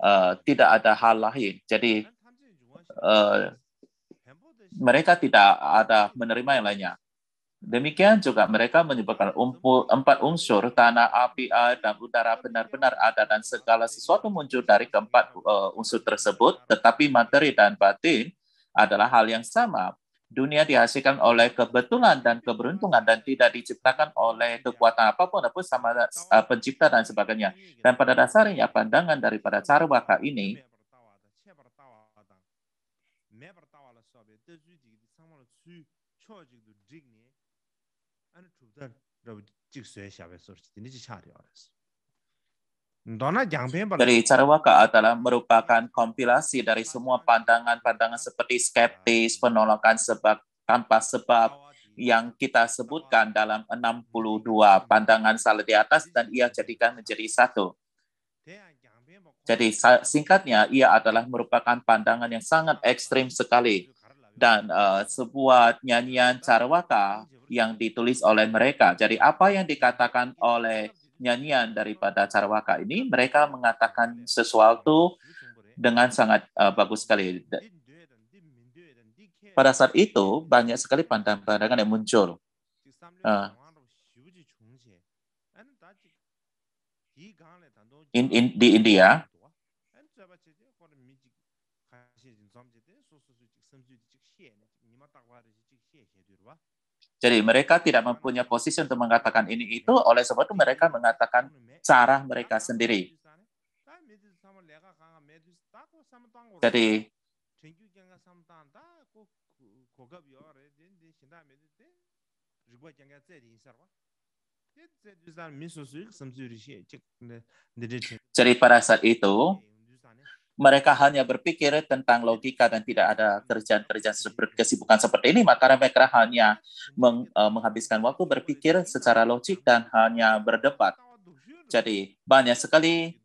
uh, tidak ada hal lain. Jadi uh, mereka tidak ada menerima yang lainnya. Demikian juga mereka menyebutkan empat unsur, tanah, api, air, dan udara benar-benar ada dan segala sesuatu muncul dari keempat eh, unsur tersebut, tetapi materi dan batin adalah hal yang sama. Dunia dihasilkan oleh kebetulan dan keberuntungan dan tidak diciptakan oleh kekuatan apapun, apapun sama eh, pencipta dan sebagainya. Dan pada dasarnya pandangan daripada Carwaka ini 라고 직수에 샤베서 dari Carwaka adalah merupakan kompilasi dari semua pandangan-pandangan seperti skeptis, penolakan sebab tanpa sebab yang kita sebutkan dalam 62 pandangan salah di atas dan ia jadikan menjadi satu. Jadi singkatnya, ia adalah merupakan pandangan yang sangat ekstrim sekali dan uh, sebuah nyanyian Carwaka yang ditulis oleh mereka. Jadi apa yang dikatakan oleh nyanyian daripada Carwaka ini, mereka mengatakan sesuatu dengan sangat uh, bagus sekali. Pada saat itu banyak sekali pandangan-pandangan yang muncul. Uh, in, in, di India, Jadi mereka tidak mempunyai posisi untuk mengatakan ini itu, oleh sebab itu mereka mengatakan cara mereka sendiri. Jadi jadi pada saat itu mereka hanya berpikir tentang logika dan tidak ada kerjaan-kerjaan seperti kesibukan seperti ini, maka mereka hanya meng, uh, menghabiskan waktu berpikir secara logik dan hanya berdebat. Jadi banyak sekali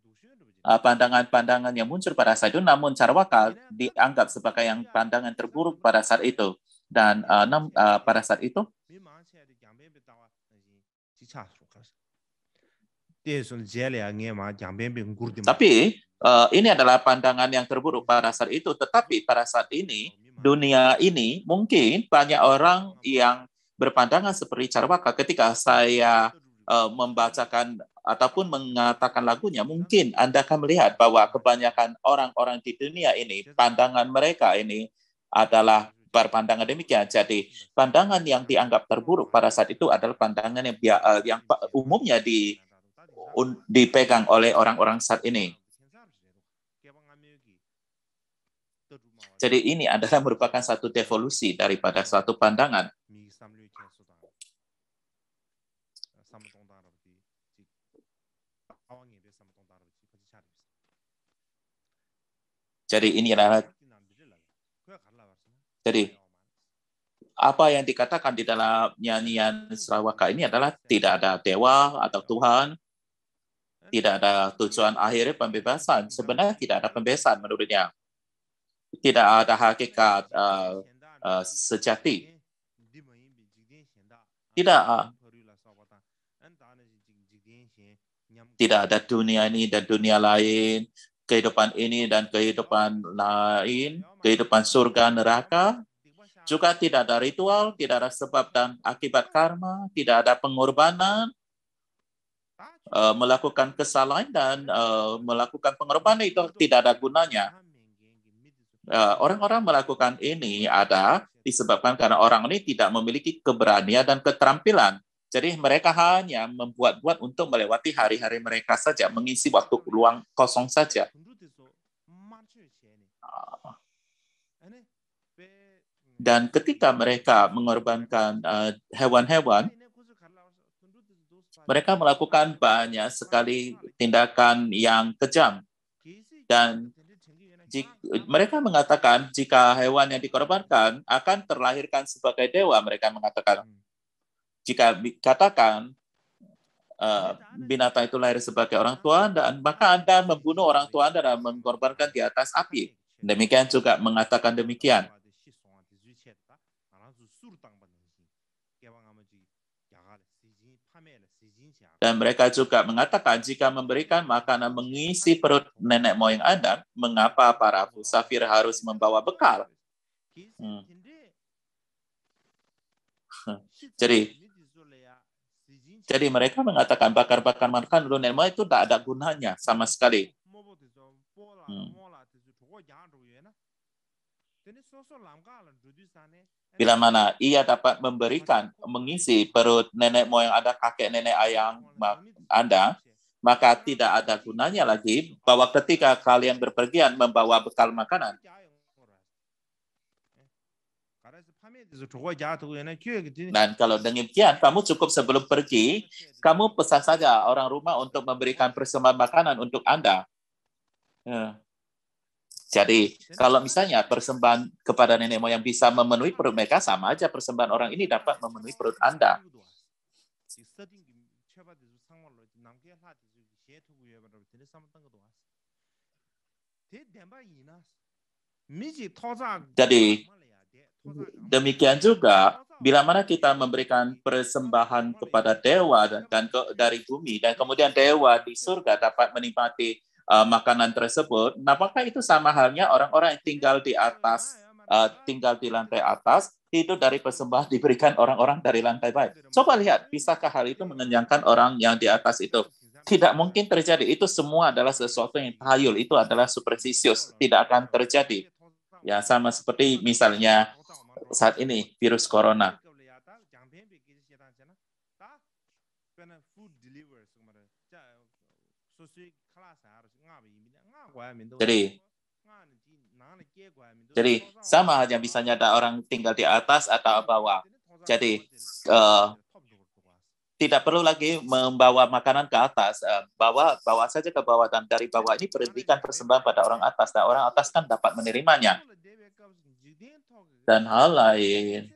pandangan e, pandangan-pandangan yang muncul pada saat itu, namun carwakal dianggap sebagai yang pandangan terburuk pada saat itu. Dan uh, uh, pada saat itu, tapi uh, ini adalah pandangan yang terburuk pada saat itu. Tetapi pada saat ini dunia ini mungkin banyak orang yang berpandangan seperti Carwaka ketika saya uh, membacakan ataupun mengatakan lagunya mungkin Anda akan melihat bahwa kebanyakan orang-orang di dunia ini pandangan mereka ini adalah berpandangan demikian. Jadi pandangan yang dianggap terburuk pada saat itu adalah pandangan yang, eh, yang umumnya di dipegang oleh orang-orang saat ini. Jadi ini adalah merupakan satu devolusi daripada suatu pandangan. Jadi ini adalah jadi apa yang dikatakan di dalam nyanyian Sarawaka ini adalah tidak ada dewa atau Tuhan, tidak ada tujuan akhir pembebasan. Hmm. Sebenarnya tidak ada pembebasan menurutnya. Tidak ada hakikat uh, uh, sejati. Tidak ah. tidak ada dunia ini dan dunia lain, kehidupan ini dan kehidupan lain, kehidupan surga neraka, juga tidak ada ritual, tidak ada sebab dan akibat karma, tidak ada pengorbanan, Eh, melakukan kesalahan dan uh, melakukan pengorbanan itu tidak ada gunanya. Eh, orang-orang uh, melakukan ini ada disebabkan karena orang ini tidak memiliki keberanian dan keterampilan. Jadi mereka hanya membuat-buat untuk melewati hari-hari mereka saja, mengisi waktu luang kosong saja. dan ketika mereka mengorbankan hewan-hewan, uh, hewan -hewan, mereka melakukan banyak sekali tindakan yang kejam. Dan jika, mereka mengatakan jika hewan yang dikorbankan akan terlahirkan sebagai dewa, mereka mengatakan jika dikatakan uh, eh, binatang itu lahir sebagai orang tua dan maka Anda membunuh orang tua Anda dan mengorbankan di atas api. Demikian juga mengatakan demikian. Dan mereka juga mengatakan, jika memberikan makanan mengisi perut nenek moyang Anda, mengapa para musafir harus membawa bekal? Hmm. [LAUGHS] Jadi, jadi mereka mengatakan bakar-bakar makan dulu nenek moyang itu tak ada gunanya sama sekali. Hmm bila mana ia dapat memberikan, mengisi perut nenek moyang ada kakek nenek ayang Anda, maka tidak ada gunanya lagi bahwa ketika kalian berpergian membawa bekal makanan. Dan kalau demikian, kamu cukup sebelum pergi, kamu pesan saja orang rumah untuk memberikan persembahan makanan untuk Anda. Ya. Jadi kalau misalnya persembahan kepada nenek moyang bisa memenuhi perut mereka, sama aja persembahan orang ini dapat memenuhi perut Anda. Jadi demikian juga bila mana kita memberikan persembahan kepada dewa dan, dari bumi dan kemudian dewa di surga dapat menikmati uh, makanan tersebut. Nah, apakah itu sama halnya orang-orang yang tinggal di atas, uh, tinggal di lantai atas, itu dari persembahan [LAUGHS] diberikan orang-orang dari lantai baik. Coba lihat, bisakah hal itu mengenyangkan orang yang di atas itu? Tidak mungkin terjadi. Itu semua adalah sesuatu yang tayul. Itu adalah superstisius. Tidak akan terjadi. Ya, sama seperti misalnya saat ini virus corona Jadi, jadi sama hanya bisa ada orang tinggal di atas atau bawah. Jadi uh, tidak perlu lagi membawa makanan ke atas, uh, bawa bawa saja ke bawah dan dari bawah ini berhentikan persembahan pada orang atas dan orang atas kan dapat menerimanya. Dan hal lain,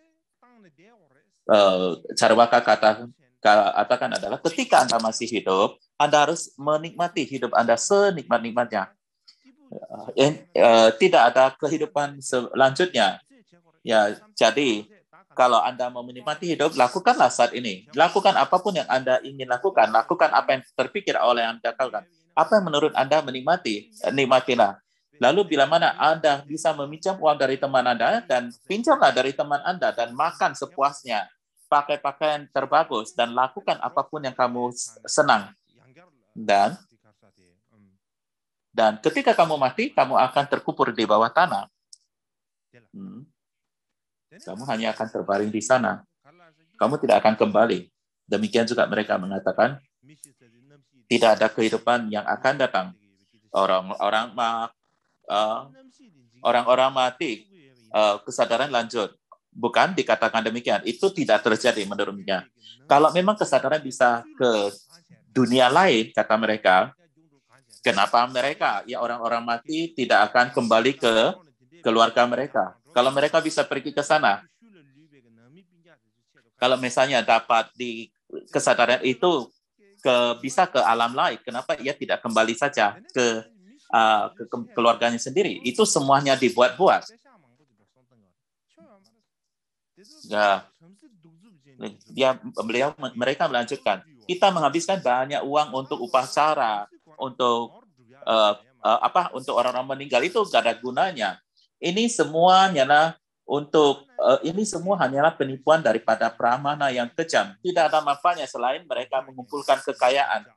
uh, eh, Carwaka kata katakan adalah ketika anda masih hidup, anda harus menikmati hidup anda senikmat-nikmatnya eh, eh, tidak ada kehidupan selanjutnya. Ya, jadi kalau Anda mau menikmati hidup, lakukanlah saat ini. Lakukan apapun yang Anda ingin lakukan. Lakukan apa yang terpikir oleh Anda lakukan. Apa yang menurut Anda menikmati, eh, nikmatilah. Lalu bila mana Anda bisa meminjam uang dari teman Anda dan pinjamlah dari teman Anda dan makan sepuasnya. Pakai pakaian terbagus dan lakukan apapun yang kamu senang. Dan dan ketika kamu mati, kamu akan terkubur di bawah tanah. Hmm. Kamu hanya akan terbaring di sana. Kamu tidak akan kembali. Demikian juga mereka mengatakan, tidak ada kehidupan yang akan datang. Orang-orang orang-orang mati, eh, kesadaran lanjut. Bukan dikatakan demikian. Itu tidak terjadi menurutnya. Kalau memang kesadaran bisa ke dunia lain, kata mereka, Kenapa mereka, ya orang-orang mati tidak akan kembali ke keluarga mereka? Kalau mereka bisa pergi ke sana, kalau misalnya dapat di kesadaran itu ke bisa ke alam lain, kenapa ia tidak kembali saja ke, uh, ke, ke keluarganya sendiri? Itu semuanya dibuat-buat. Ya, dia ya, beliau mereka melanjutkan kita menghabiskan banyak uang untuk upacara untuk uh, uh, apa untuk orang-orang meninggal itu gak ada gunanya. Ini semua nyana untuk uh, ini semua hanyalah penipuan daripada pramana yang kejam. Tidak ada manfaatnya selain mereka mengumpulkan kekayaan.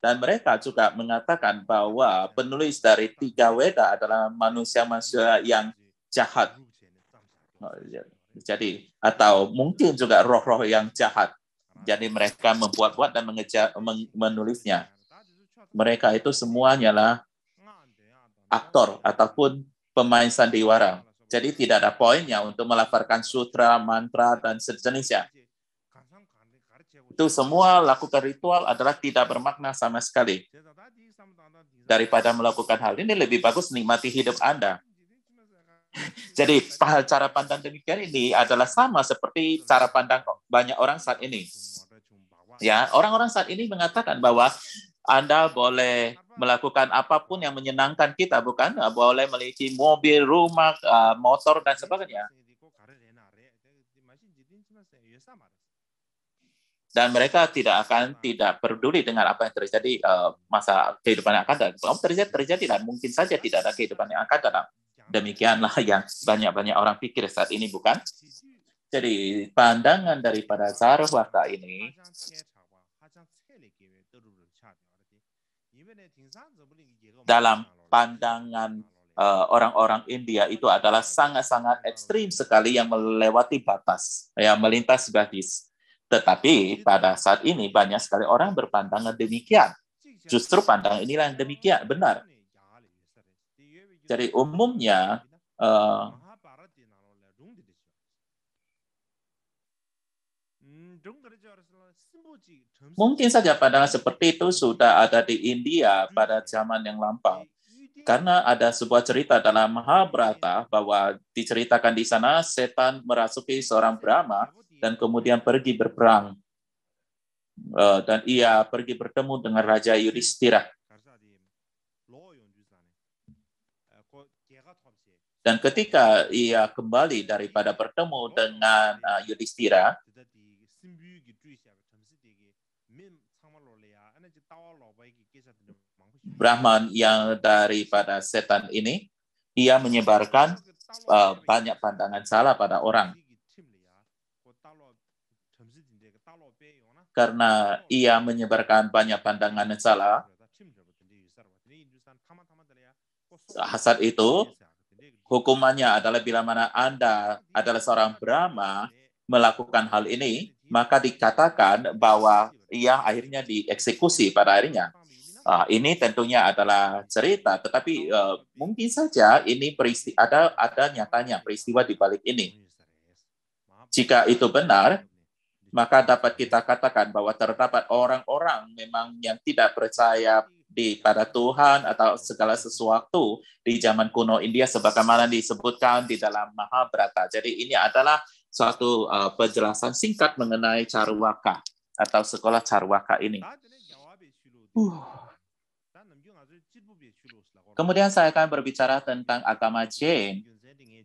Dan mereka juga mengatakan bahwa penulis dari tiga weda adalah manusia-manusia yang jahat. Jadi atau mungkin juga roh-roh yang jahat. Jadi mereka membuat-buat dan mengejar, men menulisnya mereka itu semuanya lah aktor ataupun pemain sandiwara. Jadi tidak ada poinnya untuk melafarkan sutra, mantra, dan sejenisnya. Itu semua lakukan ritual adalah tidak bermakna sama sekali. Daripada melakukan hal ini, lebih bagus nikmati hidup Anda. Jadi cara pandang demikian ini adalah sama seperti cara pandang banyak orang saat ini. Ya, orang-orang saat ini mengatakan bahwa anda boleh melakukan apapun yang menyenangkan kita, bukan? Eh, boleh memiliki mobil, rumah, eh, motor, dan sebagainya. Dan mereka tidak akan tidak peduli dengan apa yang terjadi eh, masa kehidupan yang akan datang. Kalau terjadi, terjadi dan mungkin saja tidak ada kehidupan yang akan datang. Demikianlah yang banyak-banyak orang pikir saat ini, bukan? Jadi pandangan daripada Zarwata ini dalam pandangan orang-orang uh, India itu adalah sangat-sangat ekstrim sekali yang melewati batas, yang melintas batas. Tetapi pada saat ini banyak sekali orang berpandangan demikian. Justru pandangan inilah yang demikian benar. Jadi umumnya uh, Mungkin saja pandangan seperti itu sudah ada di India pada zaman yang lampau. Karena ada sebuah cerita dalam Mahabharata bahwa diceritakan di sana setan merasuki seorang Brahma dan kemudian pergi berperang. E, dan ia pergi bertemu dengan Raja Yudhistira. Dan ketika ia kembali daripada bertemu dengan e, Yudhistira, Brahman yang daripada setan ini, ia menyebarkan uh, banyak pandangan salah pada orang. Karena ia menyebarkan banyak pandangan yang salah, hasad itu hukumannya adalah bila mana Anda adalah seorang Brahma melakukan hal ini, maka dikatakan bahwa ia akhirnya dieksekusi pada akhirnya. Uh, ini tentunya adalah cerita, tetapi uh, mungkin saja ini peristi ada ada nyatanya peristiwa di balik ini. Jika itu benar, maka dapat kita katakan bahwa terdapat orang-orang memang yang tidak percaya di pada Tuhan atau segala sesuatu di zaman kuno India sebagaimana disebutkan di dalam Mahabharata. Jadi ini adalah suatu uh, penjelasan singkat mengenai carwaka atau sekolah carwaka ini. Uh. Kemudian saya akan berbicara tentang agama Jain. Uh,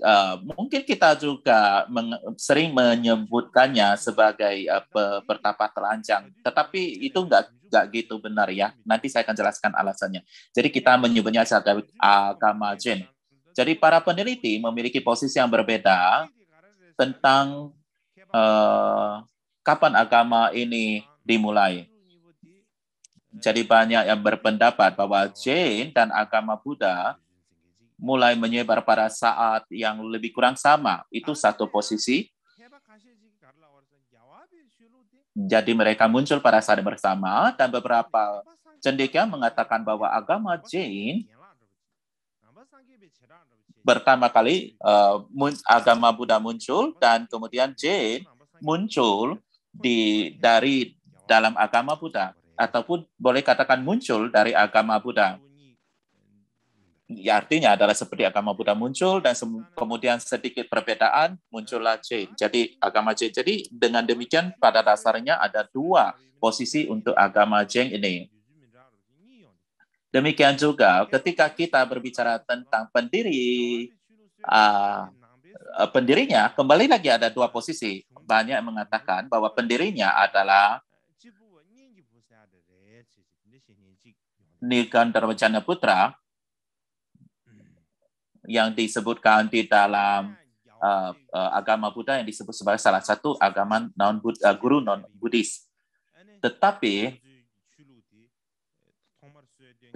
eh, mungkin kita juga meng, sering menyebutkannya sebagai uh, pe, pertapa telanjang, tetapi itu nggak nggak gitu benar ya. Nanti saya akan jelaskan alasannya. Jadi kita menyebutnya sebagai agama Jain. Jadi para peneliti memiliki posisi yang berbeda tentang uh, kapan agama ini dimulai. Jadi banyak yang berpendapat bahwa Jain dan agama Buddha mulai menyebar pada saat yang lebih kurang sama. Itu satu posisi. Jadi mereka muncul pada saat bersama dan beberapa cendekia mengatakan bahwa agama Jain pertama kali uh, agama Buddha muncul dan kemudian Jain muncul di dari dalam agama Buddha ataupun boleh katakan muncul dari agama Buddha. Ya, artinya adalah seperti agama Buddha muncul dan kemudian sedikit perbedaan muncullah Jain. Jadi agama Jain. Jadi dengan demikian pada dasarnya ada dua posisi untuk agama Jain ini. Demikian juga ketika kita berbicara tentang pendiri uh, pendirinya kembali lagi ada dua posisi. Banyak mengatakan bahwa pendirinya adalah Darwajana Putra yang disebutkan di dalam uh, uh, agama Buddha yang disebut sebagai salah satu agama non uh, guru non Buddhis. Tetapi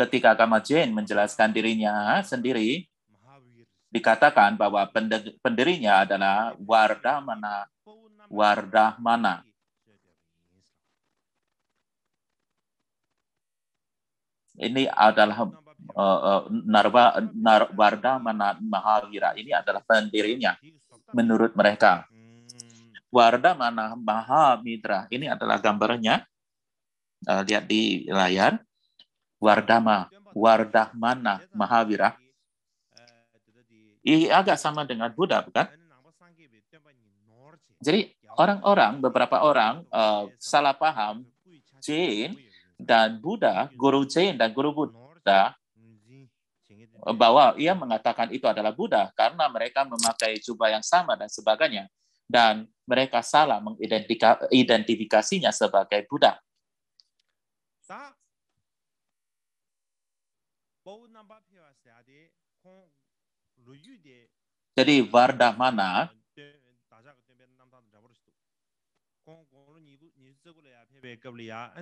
ketika agama Jain menjelaskan dirinya sendiri, dikatakan bahwa pendirinya adalah Wardamana, Wardahmana, ini adalah uh, eh, eh, Narva, Narvarda Mahavira ini adalah pendirinya menurut mereka. Warda Mana Mahamidra ini adalah gambarnya. Uh, lihat di layar. Wardama, mana Mahavira. Ini agak sama dengan Buddha, bukan? Jadi orang-orang, beberapa orang uh, salah paham Jain dan Buddha, Guru Jain dan Guru Buddha bahwa ia mengatakan itu adalah Buddha karena mereka memakai jubah yang sama dan sebagainya dan mereka salah mengidentifikasinya sebagai Buddha. Jadi Vardamana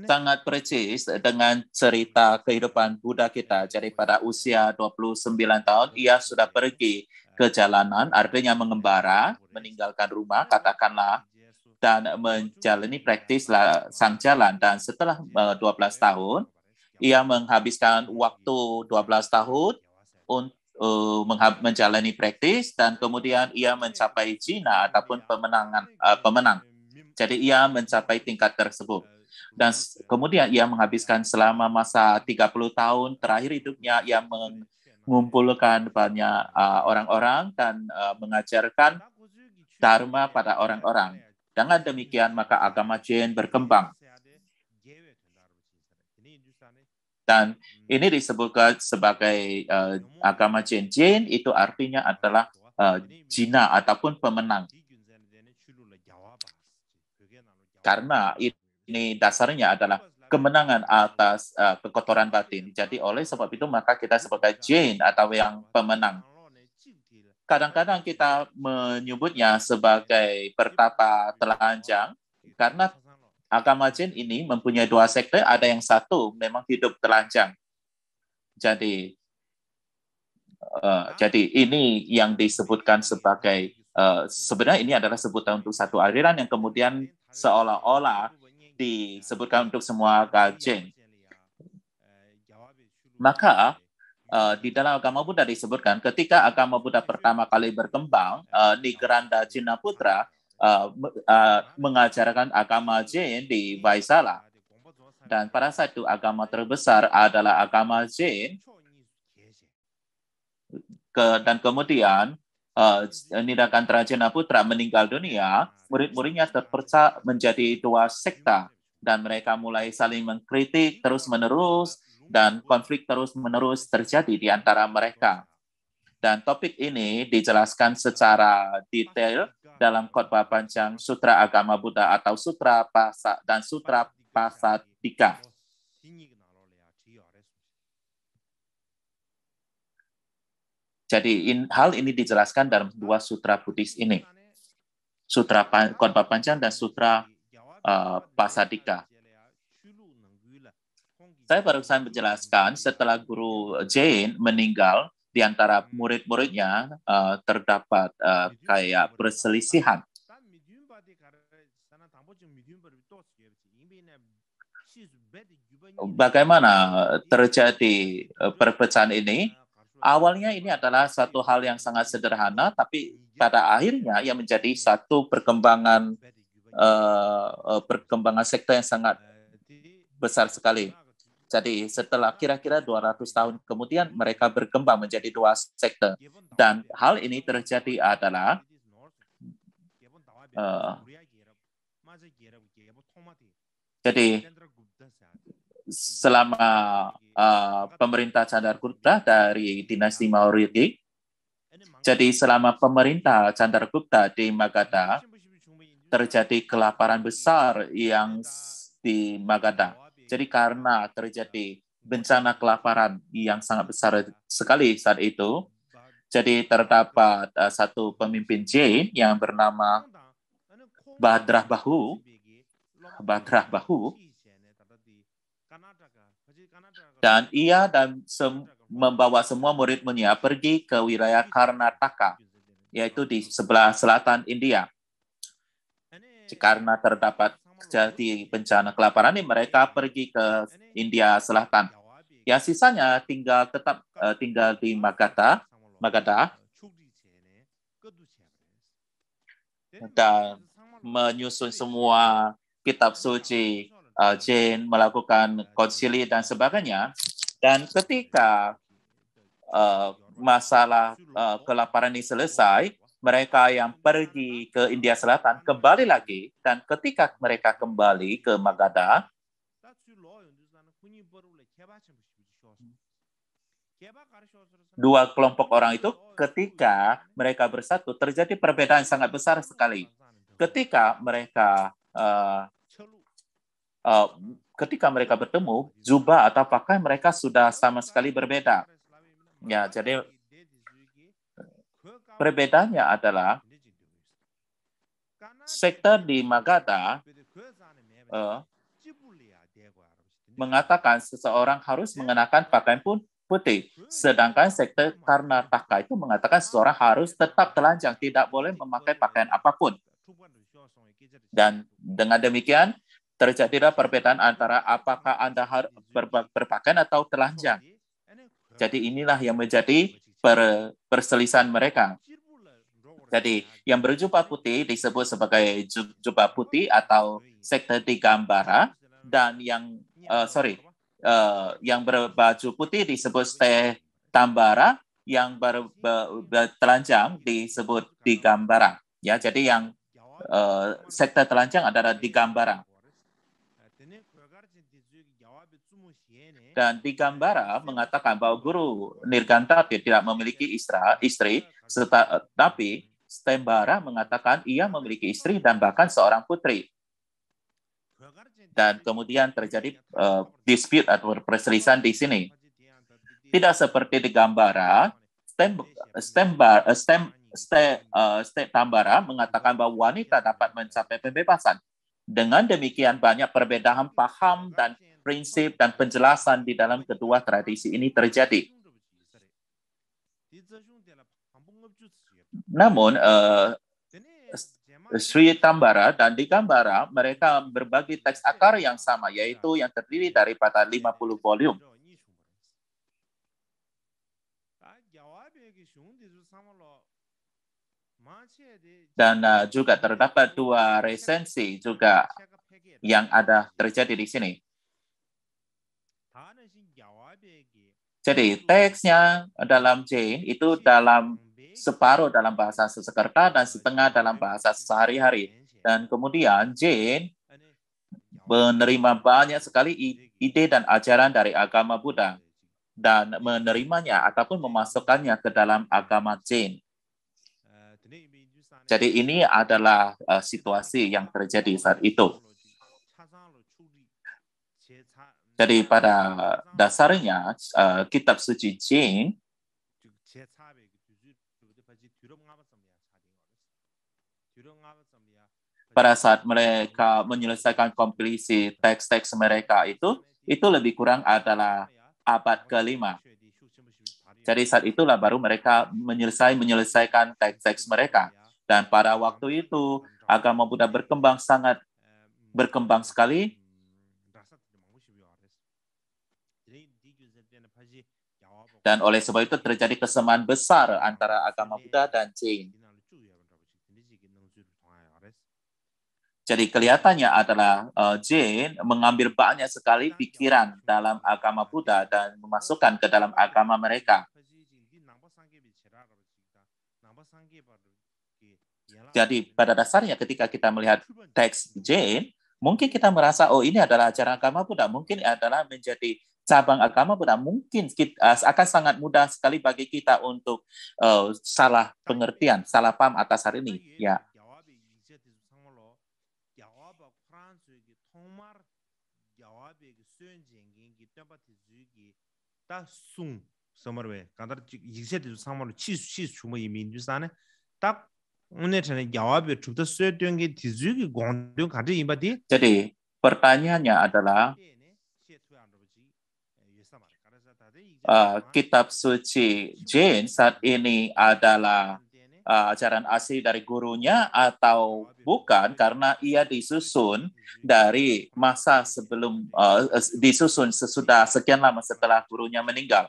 sangat precis dengan cerita kehidupan Buddha kita. Jadi pada usia 29 tahun ia sudah pergi ke jalanan, artinya mengembara, meninggalkan rumah, katakanlah dan menjalani praktis sang jalan dan setelah 12 eh, tahun ia menghabiskan waktu 12 tahun untuk eh, menjalani praktis dan kemudian ia mencapai Cina ataupun pemenangan eh, pemenang jadi ia mencapai tingkat tersebut. Dan kemudian ia menghabiskan selama masa 30 tahun terakhir hidupnya, ia mengumpulkan banyak uh, orang-orang uh, dan uh, mengajarkan dharma pada orang-orang. Dengan demikian, maka agama Jain berkembang. Dan ini disebutkan sebagai uh, agama Jain. Jain itu artinya adalah uh, jina ataupun pemenang karena ini dasarnya adalah kemenangan atas uh, kekotoran batin. Jadi oleh sebab itu maka kita sebagai Jane atau yang pemenang. Kadang-kadang kita menyebutnya sebagai pertapa telanjang karena agama Jin ini mempunyai dua sekte, ada yang satu memang hidup telanjang. Jadi uh, jadi ini yang disebutkan sebagai uh, sebenarnya ini adalah sebutan untuk satu aliran yang kemudian seolah-olah disebutkan untuk semua gajeng. Maka uh, di dalam agama Buddha disebutkan ketika agama Buddha pertama kali berkembang uh, di Geranda Cina Putra uh, eh, uh, mengajarkan agama Jain di Vaisala. Dan pada saat itu agama terbesar adalah agama Jain. Ke, dan kemudian uh, Nidakantra Cina Putra meninggal dunia murid-muridnya terpecah menjadi dua sekta dan mereka mulai saling mengkritik terus-menerus dan konflik terus-menerus terjadi di antara mereka. Dan topik ini dijelaskan secara detail dalam khotbah panjang Sutra Agama Buddha atau Sutra Pasa dan Sutra Pasadika. Jadi in, hal ini dijelaskan dalam dua sutra Buddhis ini. Sutra Khotbah Panjang dan Sutra uh, Pasadika. Saya barusan menjelaskan setelah Guru Jain meninggal, di antara murid-muridnya uh, terdapat uh, kayak perselisihan. Bagaimana terjadi perpecahan ini? Awalnya ini adalah satu hal yang sangat sederhana, tapi pada akhirnya ia menjadi satu perkembangan uh, perkembangan sektor yang sangat besar sekali. Jadi setelah kira-kira 200 tahun kemudian mereka berkembang menjadi dua sektor. Dan hal ini terjadi adalah uh, jadi selama uh, pemerintah Chandar Gupta dari dinasti Maurya. Jadi selama pemerintah Chandar Gupta di Magadha terjadi kelaparan besar yang di Magadha. Jadi karena terjadi bencana kelaparan yang sangat besar sekali saat itu, jadi terdapat uh, satu pemimpin Jain yang bernama Badrah Bahu. Badrah Bahu dan ia dan sem membawa semua murid-muridnya pergi ke wilayah Karnataka, yaitu di sebelah selatan India. Karena terdapat terjadi bencana kelaparan ini, mereka pergi ke India Selatan. Ya sisanya tinggal tetap uh, tinggal di Magadha, Magadha dan menyusun semua kitab suci uh, Jane melakukan konsili dan sebagainya. Dan ketika uh, masalah uh, kelaparan ini selesai, mereka yang pergi ke India Selatan kembali lagi dan ketika mereka kembali ke Magadha dua kelompok orang itu ketika mereka bersatu terjadi perbedaan sangat besar sekali ketika mereka uh, Eh, ketika mereka bertemu jubah atau pakaian mereka sudah sama sekali berbeda. Ya, jadi perbedaannya adalah sektor di Magadha uh, eh, mengatakan seseorang harus mengenakan pakaian pun putih. Sedangkan sektor Karnataka itu mengatakan seseorang harus tetap telanjang, tidak boleh memakai pakaian apapun. Dan dengan demikian, terjadilah perbedaan antara apakah Anda berpakaian atau telanjang. Jadi inilah yang menjadi perselisihan mereka. Jadi yang berjubah putih disebut sebagai jubah putih atau sekte digambara dan yang uh, sorry uh, yang berbaju putih disebut sekte tambara, yang ber, ber, telanjang disebut digambara. Ya, jadi yang uh, sekte telanjang adalah digambara. Dan Digambara mengatakan bahwa guru Nirgantati tidak memiliki istra, istri, serta, eh, tapi Stembara mengatakan ia memiliki istri dan bahkan seorang putri. Dan kemudian terjadi uh, dispute atau perselisihan di sini. Tidak seperti Gambara, Stem, Stembar, eh, Stem, Stem, uh, Stem mengatakan bahwa wanita dapat mencapai pembebasan. Dengan demikian banyak perbedaan paham dan prinsip dan penjelasan di dalam kedua tradisi ini terjadi. Namun, uh, Sri Tambara dan di Gambara, mereka berbagi teks akar yang sama, yaitu yang terdiri daripada 50 volume. Dan uh, juga terdapat dua resensi juga yang ada terjadi di sini. Jadi hmm. teksnya dalam J itu dalam separuh dalam bahasa sesekerta dan setengah dalam bahasa sehari-hari. Dan kemudian J menerima banyak sekali ide dan ajaran dari agama Buddha dan menerimanya ataupun memasukkannya ke dalam agama Jain. Jadi ini adalah uh, situasi yang terjadi saat itu. Jadi pada dasarnya uh, kitab suci Jin pada saat mereka menyelesaikan kompilasi teks-teks mereka itu, itu lebih kurang adalah abad kelima. Jadi saat itulah baru mereka menyelesaikan menyelesaikan teks-teks mereka. Dan pada waktu itu agama Buddha berkembang sangat berkembang sekali Dan oleh sebab itu terjadi kesamaan besar antara agama Buddha dan Jin. Jadi kelihatannya adalah uh, Jin mengambil banyak sekali pikiran dalam agama Buddha dan memasukkan ke dalam agama mereka. Jadi pada dasarnya ketika kita melihat teks Jain, mungkin kita merasa, oh ini adalah ajaran agama Buddha, mungkin adalah menjadi cabang agama benar mungkin kita, ah, akan sangat mudah sekali bagi kita untuk uh, salah pengertian, salah paham atas hal ini. Ya. tak imba jadi pertanyaannya adalah uh, kitab suci Jin saat ini adalah uh, ajaran asli dari gurunya atau bukan karena ia disusun dari masa sebelum uh, disusun sesudah sekian lama setelah gurunya meninggal.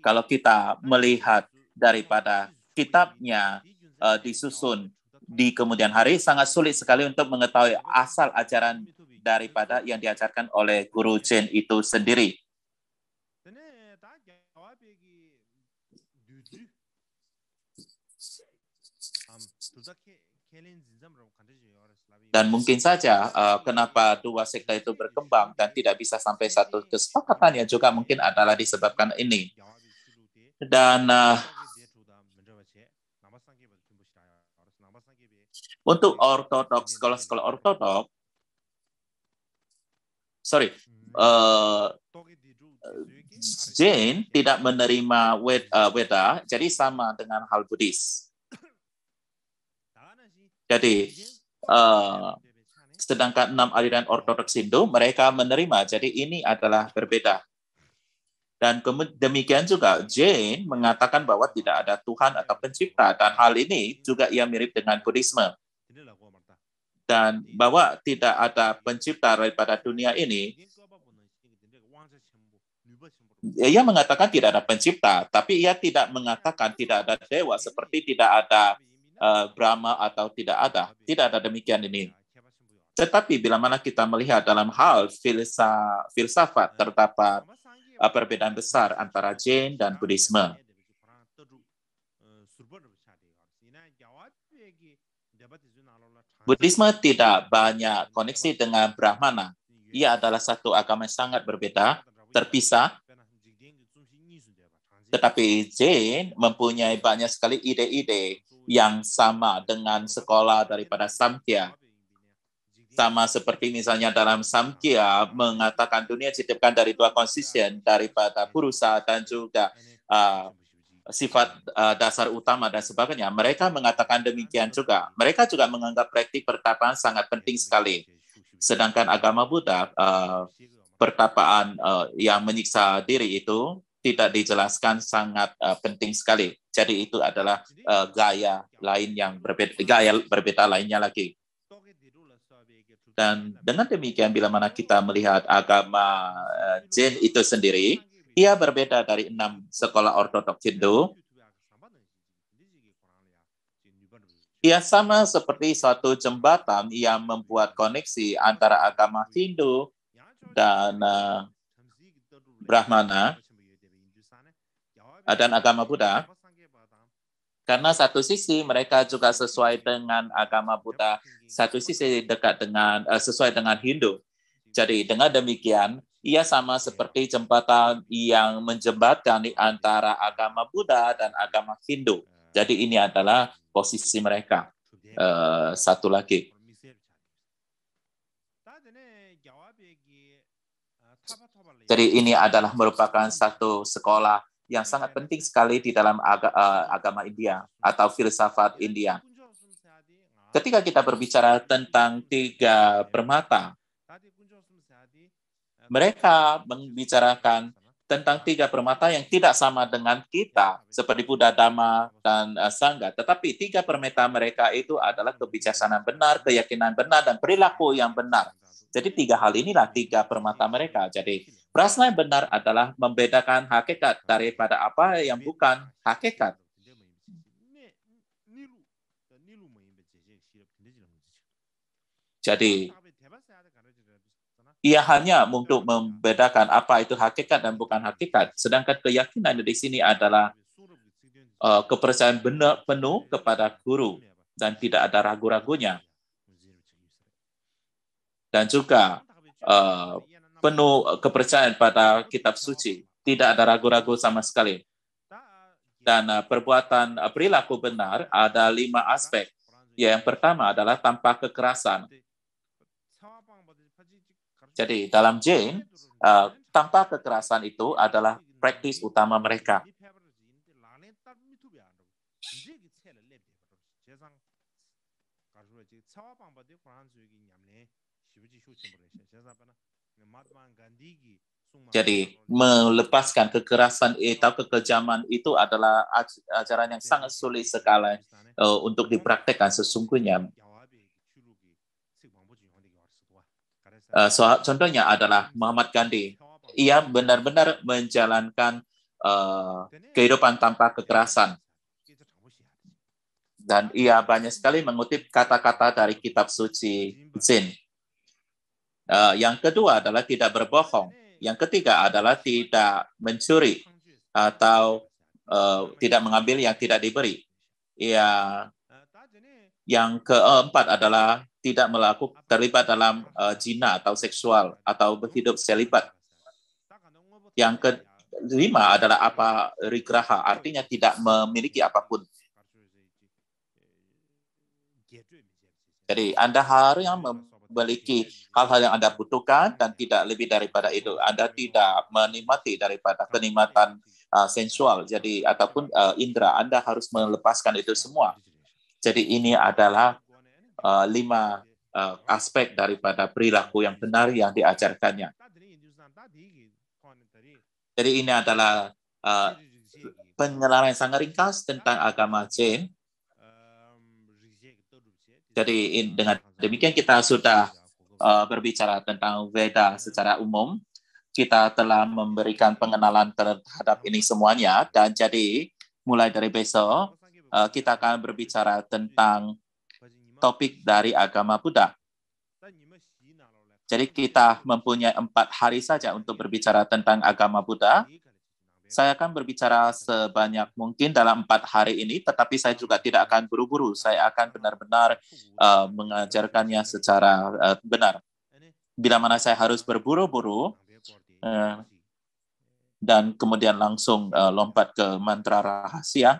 Kalau kita melihat daripada kitabnya uh, disusun di kemudian hari sangat sulit sekali untuk mengetahui asal ajaran daripada yang diajarkan oleh guru Jin itu sendiri. Dan mungkin saja uh, kenapa dua sekte itu berkembang dan tidak bisa sampai satu kesepakatan ya juga mungkin adalah disebabkan ini. Dan uh, untuk ortodoks, sekolah-sekolah ortodoks, sorry, uh, hmm. Jain tidak menerima wed, uh, Weda, jadi sama dengan hal Buddhis. Jadi, uh, sedangkan enam aliran Ortodoks Hindu, mereka menerima. Jadi ini adalah berbeda. Dan demikian juga Jain mengatakan bahwa tidak ada Tuhan atau pencipta. Dan hal ini juga ia mirip dengan Buddhisme dan bahwa tidak ada pencipta daripada dunia ini, ia mengatakan tidak ada pencipta, tapi ia tidak mengatakan tidak ada dewa seperti tidak ada uh, Brahma atau tidak ada. Tidak ada demikian ini. Tetapi bila mana kita melihat dalam hal filsafat terdapat e, perbedaan besar antara Jain dan Buddhisme. Buddhisme tidak banyak koneksi dengan Brahmana. Ia adalah satu agama yang sangat berbeda, terpisah. Tetapi Jain mempunyai banyak sekali ide-ide yang sama dengan sekolah daripada Samkhya. Sama seperti misalnya dalam Samkhya mengatakan dunia diciptakan dari dua konsisten, daripada Purusa dan juga uh, sifat uh, dasar utama dan sebagainya. Mereka mengatakan demikian juga. Mereka juga menganggap praktik pertapaan sangat penting sekali. Sedangkan agama Buddha, uh, pertapaan uh, yang menyiksa diri itu tidak dijelaskan sangat uh, penting sekali. Jadi itu adalah uh, gaya lain yang berbeda, gaya berbeda lainnya lagi. Dan dengan demikian, bila mana kita melihat agama uh, Zen itu sendiri, ia berbeda dari enam sekolah ortodoks Hindu. Ia sama seperti suatu jembatan yang membuat koneksi antara agama Hindu dan eh, Brahmana dan agama Buddha. Karena satu sisi mereka juga sesuai dengan agama Buddha, satu sisi dekat dengan eh, sesuai dengan Hindu. Jadi dengan demikian ia sama iya. seperti jembatan yang menjembatani antara agama Buddha dan agama Hindu. Nah. Jadi ini adalah posisi mereka. Uh, satu lagi. Eh, Jadi ini adalah merupakan satu sekolah yang sangat penting sekali di dalam aga, uh, agama India atau filsafat iya, India. Ketika kita berbicara tentang tiga permata, mereka membicarakan tentang tiga permata yang tidak sama dengan kita, seperti Buddha, Dhamma, dan uh, Sangha. Tetapi tiga permata mereka itu adalah kebijaksanaan benar, keyakinan benar, dan perilaku yang benar. Jadi tiga hal inilah tiga permata mereka. Jadi prasna yang benar adalah membedakan hakikat daripada apa yang bukan hakikat. Jadi ia hanya untuk membedakan apa itu hakikat dan bukan hakikat. Sedangkan keyakinan di sini adalah uh, kepercayaan benar penuh kepada guru dan tidak ada ragu-ragunya. Dan juga uh, penuh kepercayaan pada kitab suci, tidak ada ragu-ragu sama sekali. Dan uh, perbuatan uh, perilaku benar ada lima aspek. yang pertama adalah tanpa kekerasan. Jadi dalam Jain, uh, eh, tanpa kekerasan itu adalah praktis utama mereka. Jadi melepaskan kekerasan atau kekejaman itu adalah ajaran yang sangat sulit sekali uh, untuk dipraktekkan sesungguhnya. Eh, so, contohnya adalah Muhammad Gandhi. Ia benar-benar menjalankan uh, kehidupan tanpa kekerasan. Dan ia banyak sekali mengutip kata-kata dari kitab suci Zin. Uh, eh, yang kedua adalah tidak berbohong. Yang ketiga adalah tidak mencuri atau uh, tidak mengambil yang tidak diberi. Ia yang keempat adalah tidak melakukan terlibat dalam uh, eh, zina atau seksual atau berhidup selibat. Yang kelima adalah apa rigraha, artinya tidak memiliki apapun. Jadi Anda harus yang memiliki hal-hal yang Anda butuhkan dan tidak lebih daripada itu. Anda tidak menikmati daripada kenikmatan uh, sensual, jadi ataupun uh, indera. Anda harus melepaskan itu semua. Jadi ini adalah uh, lima uh, aspek daripada perilaku yang benar yang diajarkannya. Jadi ini adalah uh, eh, penjelasan yang sangat ringkas tentang agama Jin. Jadi in, dengan demikian kita sudah uh, berbicara tentang Veda secara umum. Kita telah memberikan pengenalan terhadap ini semuanya dan jadi mulai dari besok Eh, kita akan berbicara tentang topik dari agama Buddha. Jadi kita mempunyai empat hari saja untuk berbicara tentang agama Buddha. Saya akan berbicara sebanyak mungkin dalam empat hari ini, tetapi saya juga tidak akan buru-buru. Saya akan benar-benar uh, mengajarkannya secara uh, benar. Bila mana saya harus berburu-buru uh, dan kemudian langsung uh, lompat ke mantra rahasia,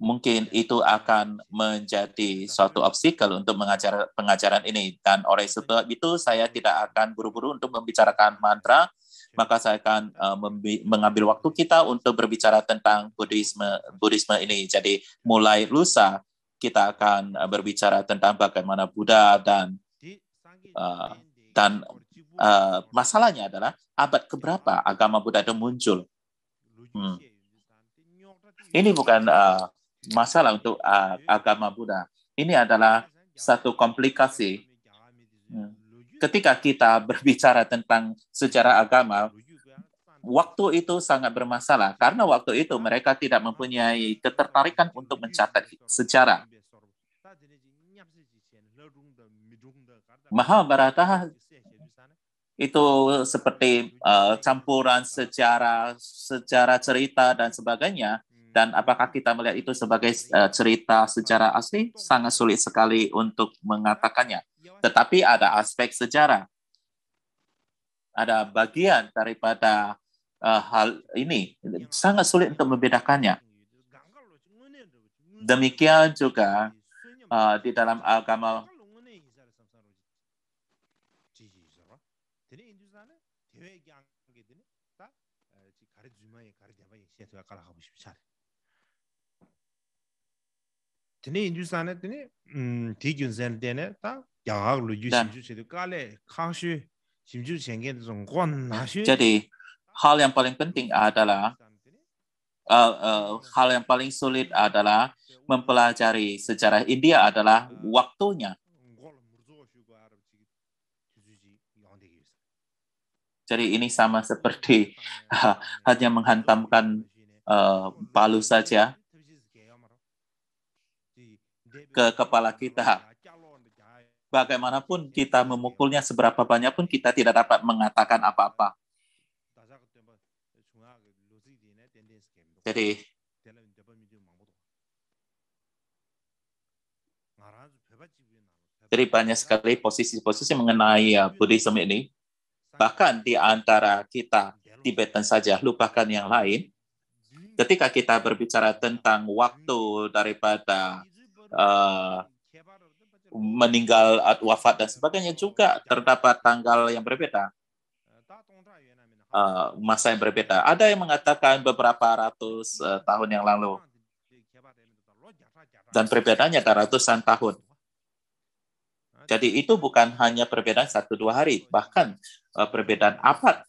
mungkin itu akan menjadi suatu obstacle untuk mengajar pengajaran ini. Dan oleh sebab itu, saya tidak akan buru-buru untuk membicarakan mantra, maka saya akan uh, mengambil waktu kita untuk berbicara tentang Buddhisme, Buddhisme ini. Jadi mulai lusa, kita akan eh, berbicara tentang bagaimana Buddha dan uh, dan uh, masalahnya adalah abad keberapa agama Buddha itu muncul. Hmm. Ini bukan uh, masalah untuk uh, agama Buddha. Ini adalah satu komplikasi. Hmm. Ketika kita [LAUGHS] berbicara tentang sejarah agama, waktu itu sangat bermasalah karena waktu itu mereka tidak mempunyai ketertarikan untuk mencatat sejarah. Mahabharata itu seperti uh, campuran sejarah, sejarah cerita dan sebagainya dan apakah kita melihat itu sebagai eh, cerita sejarah asli sangat sulit sekali untuk mengatakannya tetapi ada aspek sejarah ada bagian daripada uh, hal ini sangat sulit untuk membedakannya demikian juga uh, di dalam agama tene 인주산에 tene 디균 젠데네 다 야학로 유심주 제도 깔에 강슈 zong 생긴 na shu jadi hal yang paling penting adalah uh, uh, hal yang paling sulit adalah mempelajari sejarah India adalah waktunya jadi ini sama seperti [LAUGHS] hanya menghantamkan uh, palu saja ke kepala kita. Bagaimanapun kita memukulnya, seberapa banyak pun kita tidak dapat mengatakan apa-apa. Jadi, jadi banyak sekali posisi-posisi mengenai ya, Buddhism ini. Bahkan di antara kita Tibetan saja, lupakan yang lain. Ketika kita berbicara tentang waktu daripada Eh, meninggal atau wafat dan sebagainya juga terdapat tanggal yang berbeda. Eh, masa yang berbeda. Ada yang mengatakan beberapa ratus eh, tahun yang lalu. Dan perbedaannya ada ratusan tahun. Jadi itu bukan hanya perbedaan satu dua hari, bahkan uh, perbedaan abad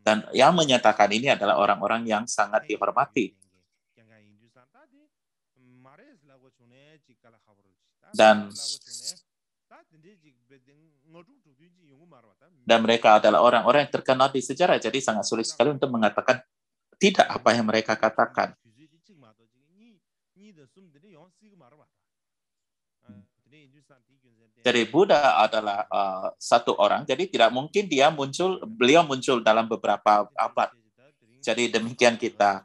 Dan yang menyatakan ini adalah orang-orang yang sangat dihormati. Dan dan mereka adalah orang-orang yang terkenal di sejarah, jadi sangat sulit sekali untuk mengatakan tidak apa yang mereka katakan. Dari Buddha adalah uh, satu orang, jadi tidak mungkin dia muncul, beliau muncul dalam beberapa abad. Jadi demikian kita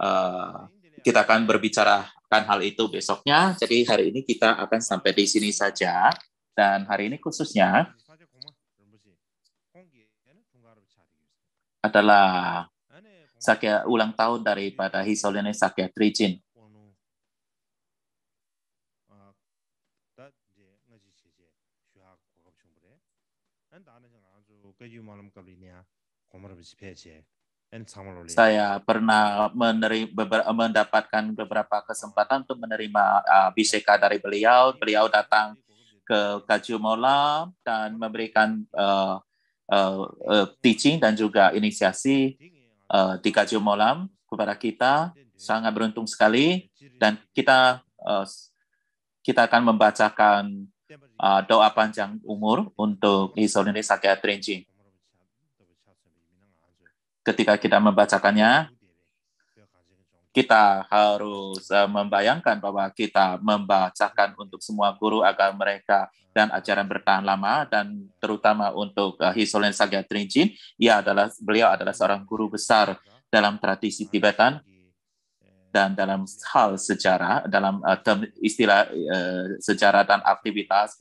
uh, kita akan berbicara akan hal itu besoknya. Jadi hari ini kita akan sampai di sini saja dan hari ini khususnya adalah sakya ulang tahun daripada Hisolene Sakya Trijin. Saya pernah menerima, mendapatkan beberapa kesempatan untuk menerima uh, biseka dari beliau. Beliau datang ke Kaju Mola dan memberikan uh, uh, uh, teaching dan juga inisiasi uh, di Kaju Molam kepada kita. Sangat beruntung sekali dan kita uh, kita akan membacakan uh, doa panjang umur untuk Isolini Sakya Ketika kita membacakannya, kita harus eh, membayangkan bahwa kita membacakan untuk semua guru agar mereka dan ajaran bertahan lama dan terutama untuk Hisolen Sagya Trinjin, ia adalah beliau adalah seorang guru besar dalam tradisi Tibetan dan dalam hal sejarah dalam uh, term, istilah uh, sejarah dan aktivitas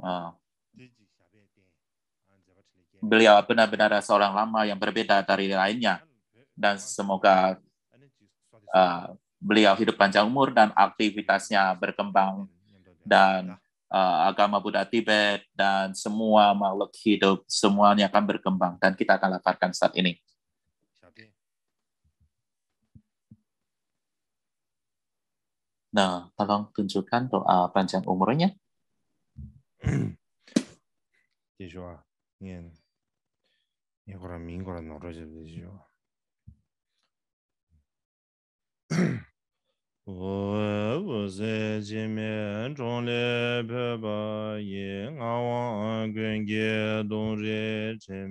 uh, beliau benar-benar seorang lama yang berbeda dari lainnya dan semoga uh, beliau hidup panjang umur dan aktivitasnya berkembang dan uh, agama Buddha Tibet dan semua makhluk hidup semuanya akan berkembang dan kita akan laparkan saat ini. Nah, tolong tunjukkan doa panjang umurnya. Yeshua, bien. Y ahora mí, ahora no recibe Yeshua. wo wo se ji mian zhong le pe ba ye ge dong re che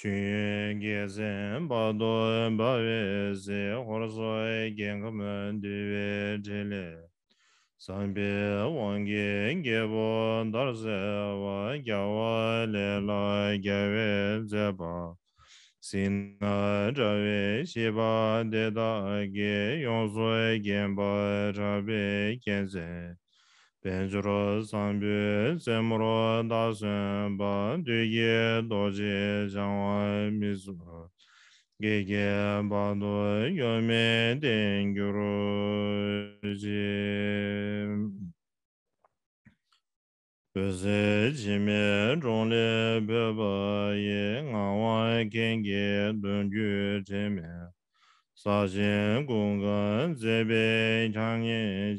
Chūnyēngi Sāngbī wāngi Sīnā shībā dēdā 벤조로 산베 제모로 다스바 디게 도지 장와 미즈 게게 바도 요메 덴구로 지 ཁས ཁས ཁས ཁས ཁས ཁས ཁས sāsīṃ gūṅgāṃ dzēbē chāngyē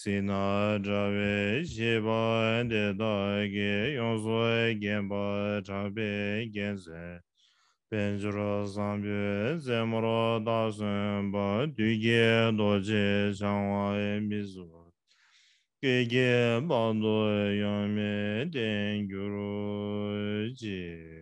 sina jave jeba je